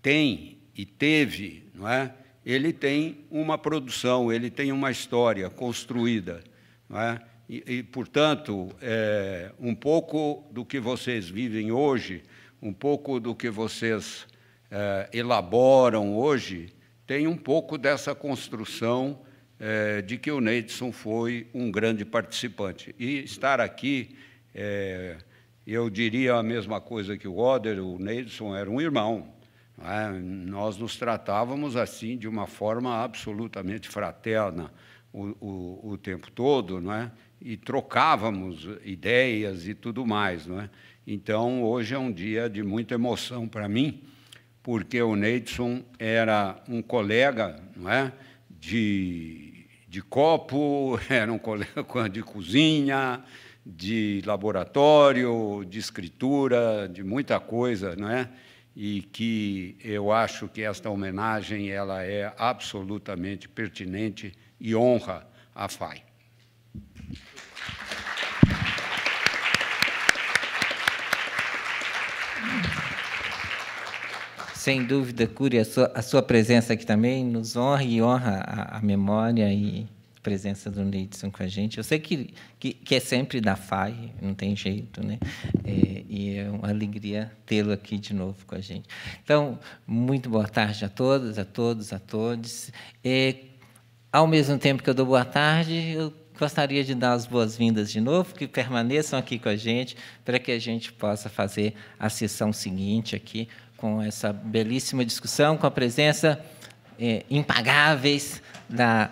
tem e teve, não é? ele tem uma produção, ele tem uma história construída. Não é? e, e portanto, é, um pouco do que vocês vivem hoje, um pouco do que vocês é, elaboram hoje, tem um pouco dessa construção é, de que o Neidson foi um grande participante. E estar aqui, é, eu diria a mesma coisa que o Oder, o Neidson era um irmão. É? Nós nos tratávamos assim de uma forma absolutamente fraterna o, o, o tempo todo, não é? e trocávamos ideias e tudo mais. Não é? Então, hoje é um dia de muita emoção para mim, porque o Neidson era um colega não é? de, de copo, era um colega de cozinha, de laboratório, de escritura, de muita coisa, não é? E que eu acho que esta homenagem ela é absolutamente pertinente e honra a FAI. Sem dúvida, Cury, a sua, a sua presença aqui também nos honra e honra a, a memória e presença do Neidson com a gente. Eu sei que, que, que, é sempre da FAI, não tem jeito, né? É, e é uma alegria tê-lo aqui de novo com a gente. Então, muito boa tarde a todas, a todos, a todos. É, ao mesmo tempo que eu dou boa tarde, eu gostaria de dar as boas-vindas de novo, que permaneçam aqui com a gente, para que a gente possa fazer a sessão seguinte aqui com essa belíssima discussão, com a presença é, impagáveis da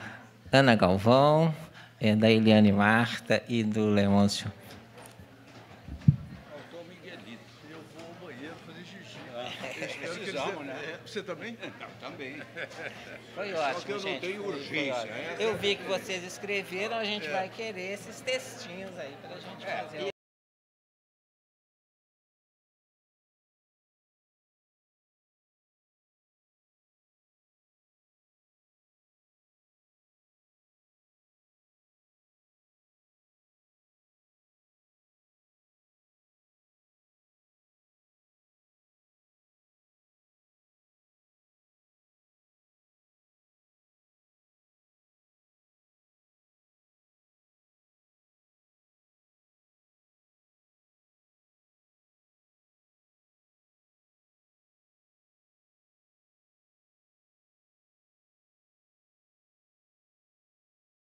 Ana Galvão, é, da Eliane Marta e do Leôncio. Você também? Não, também. Foi ótimo, Só que eu gente, não tenho urgência. Né? Eu vi que vocês escreveram, a gente é. vai querer esses textinhos aí para a gente é, fazer.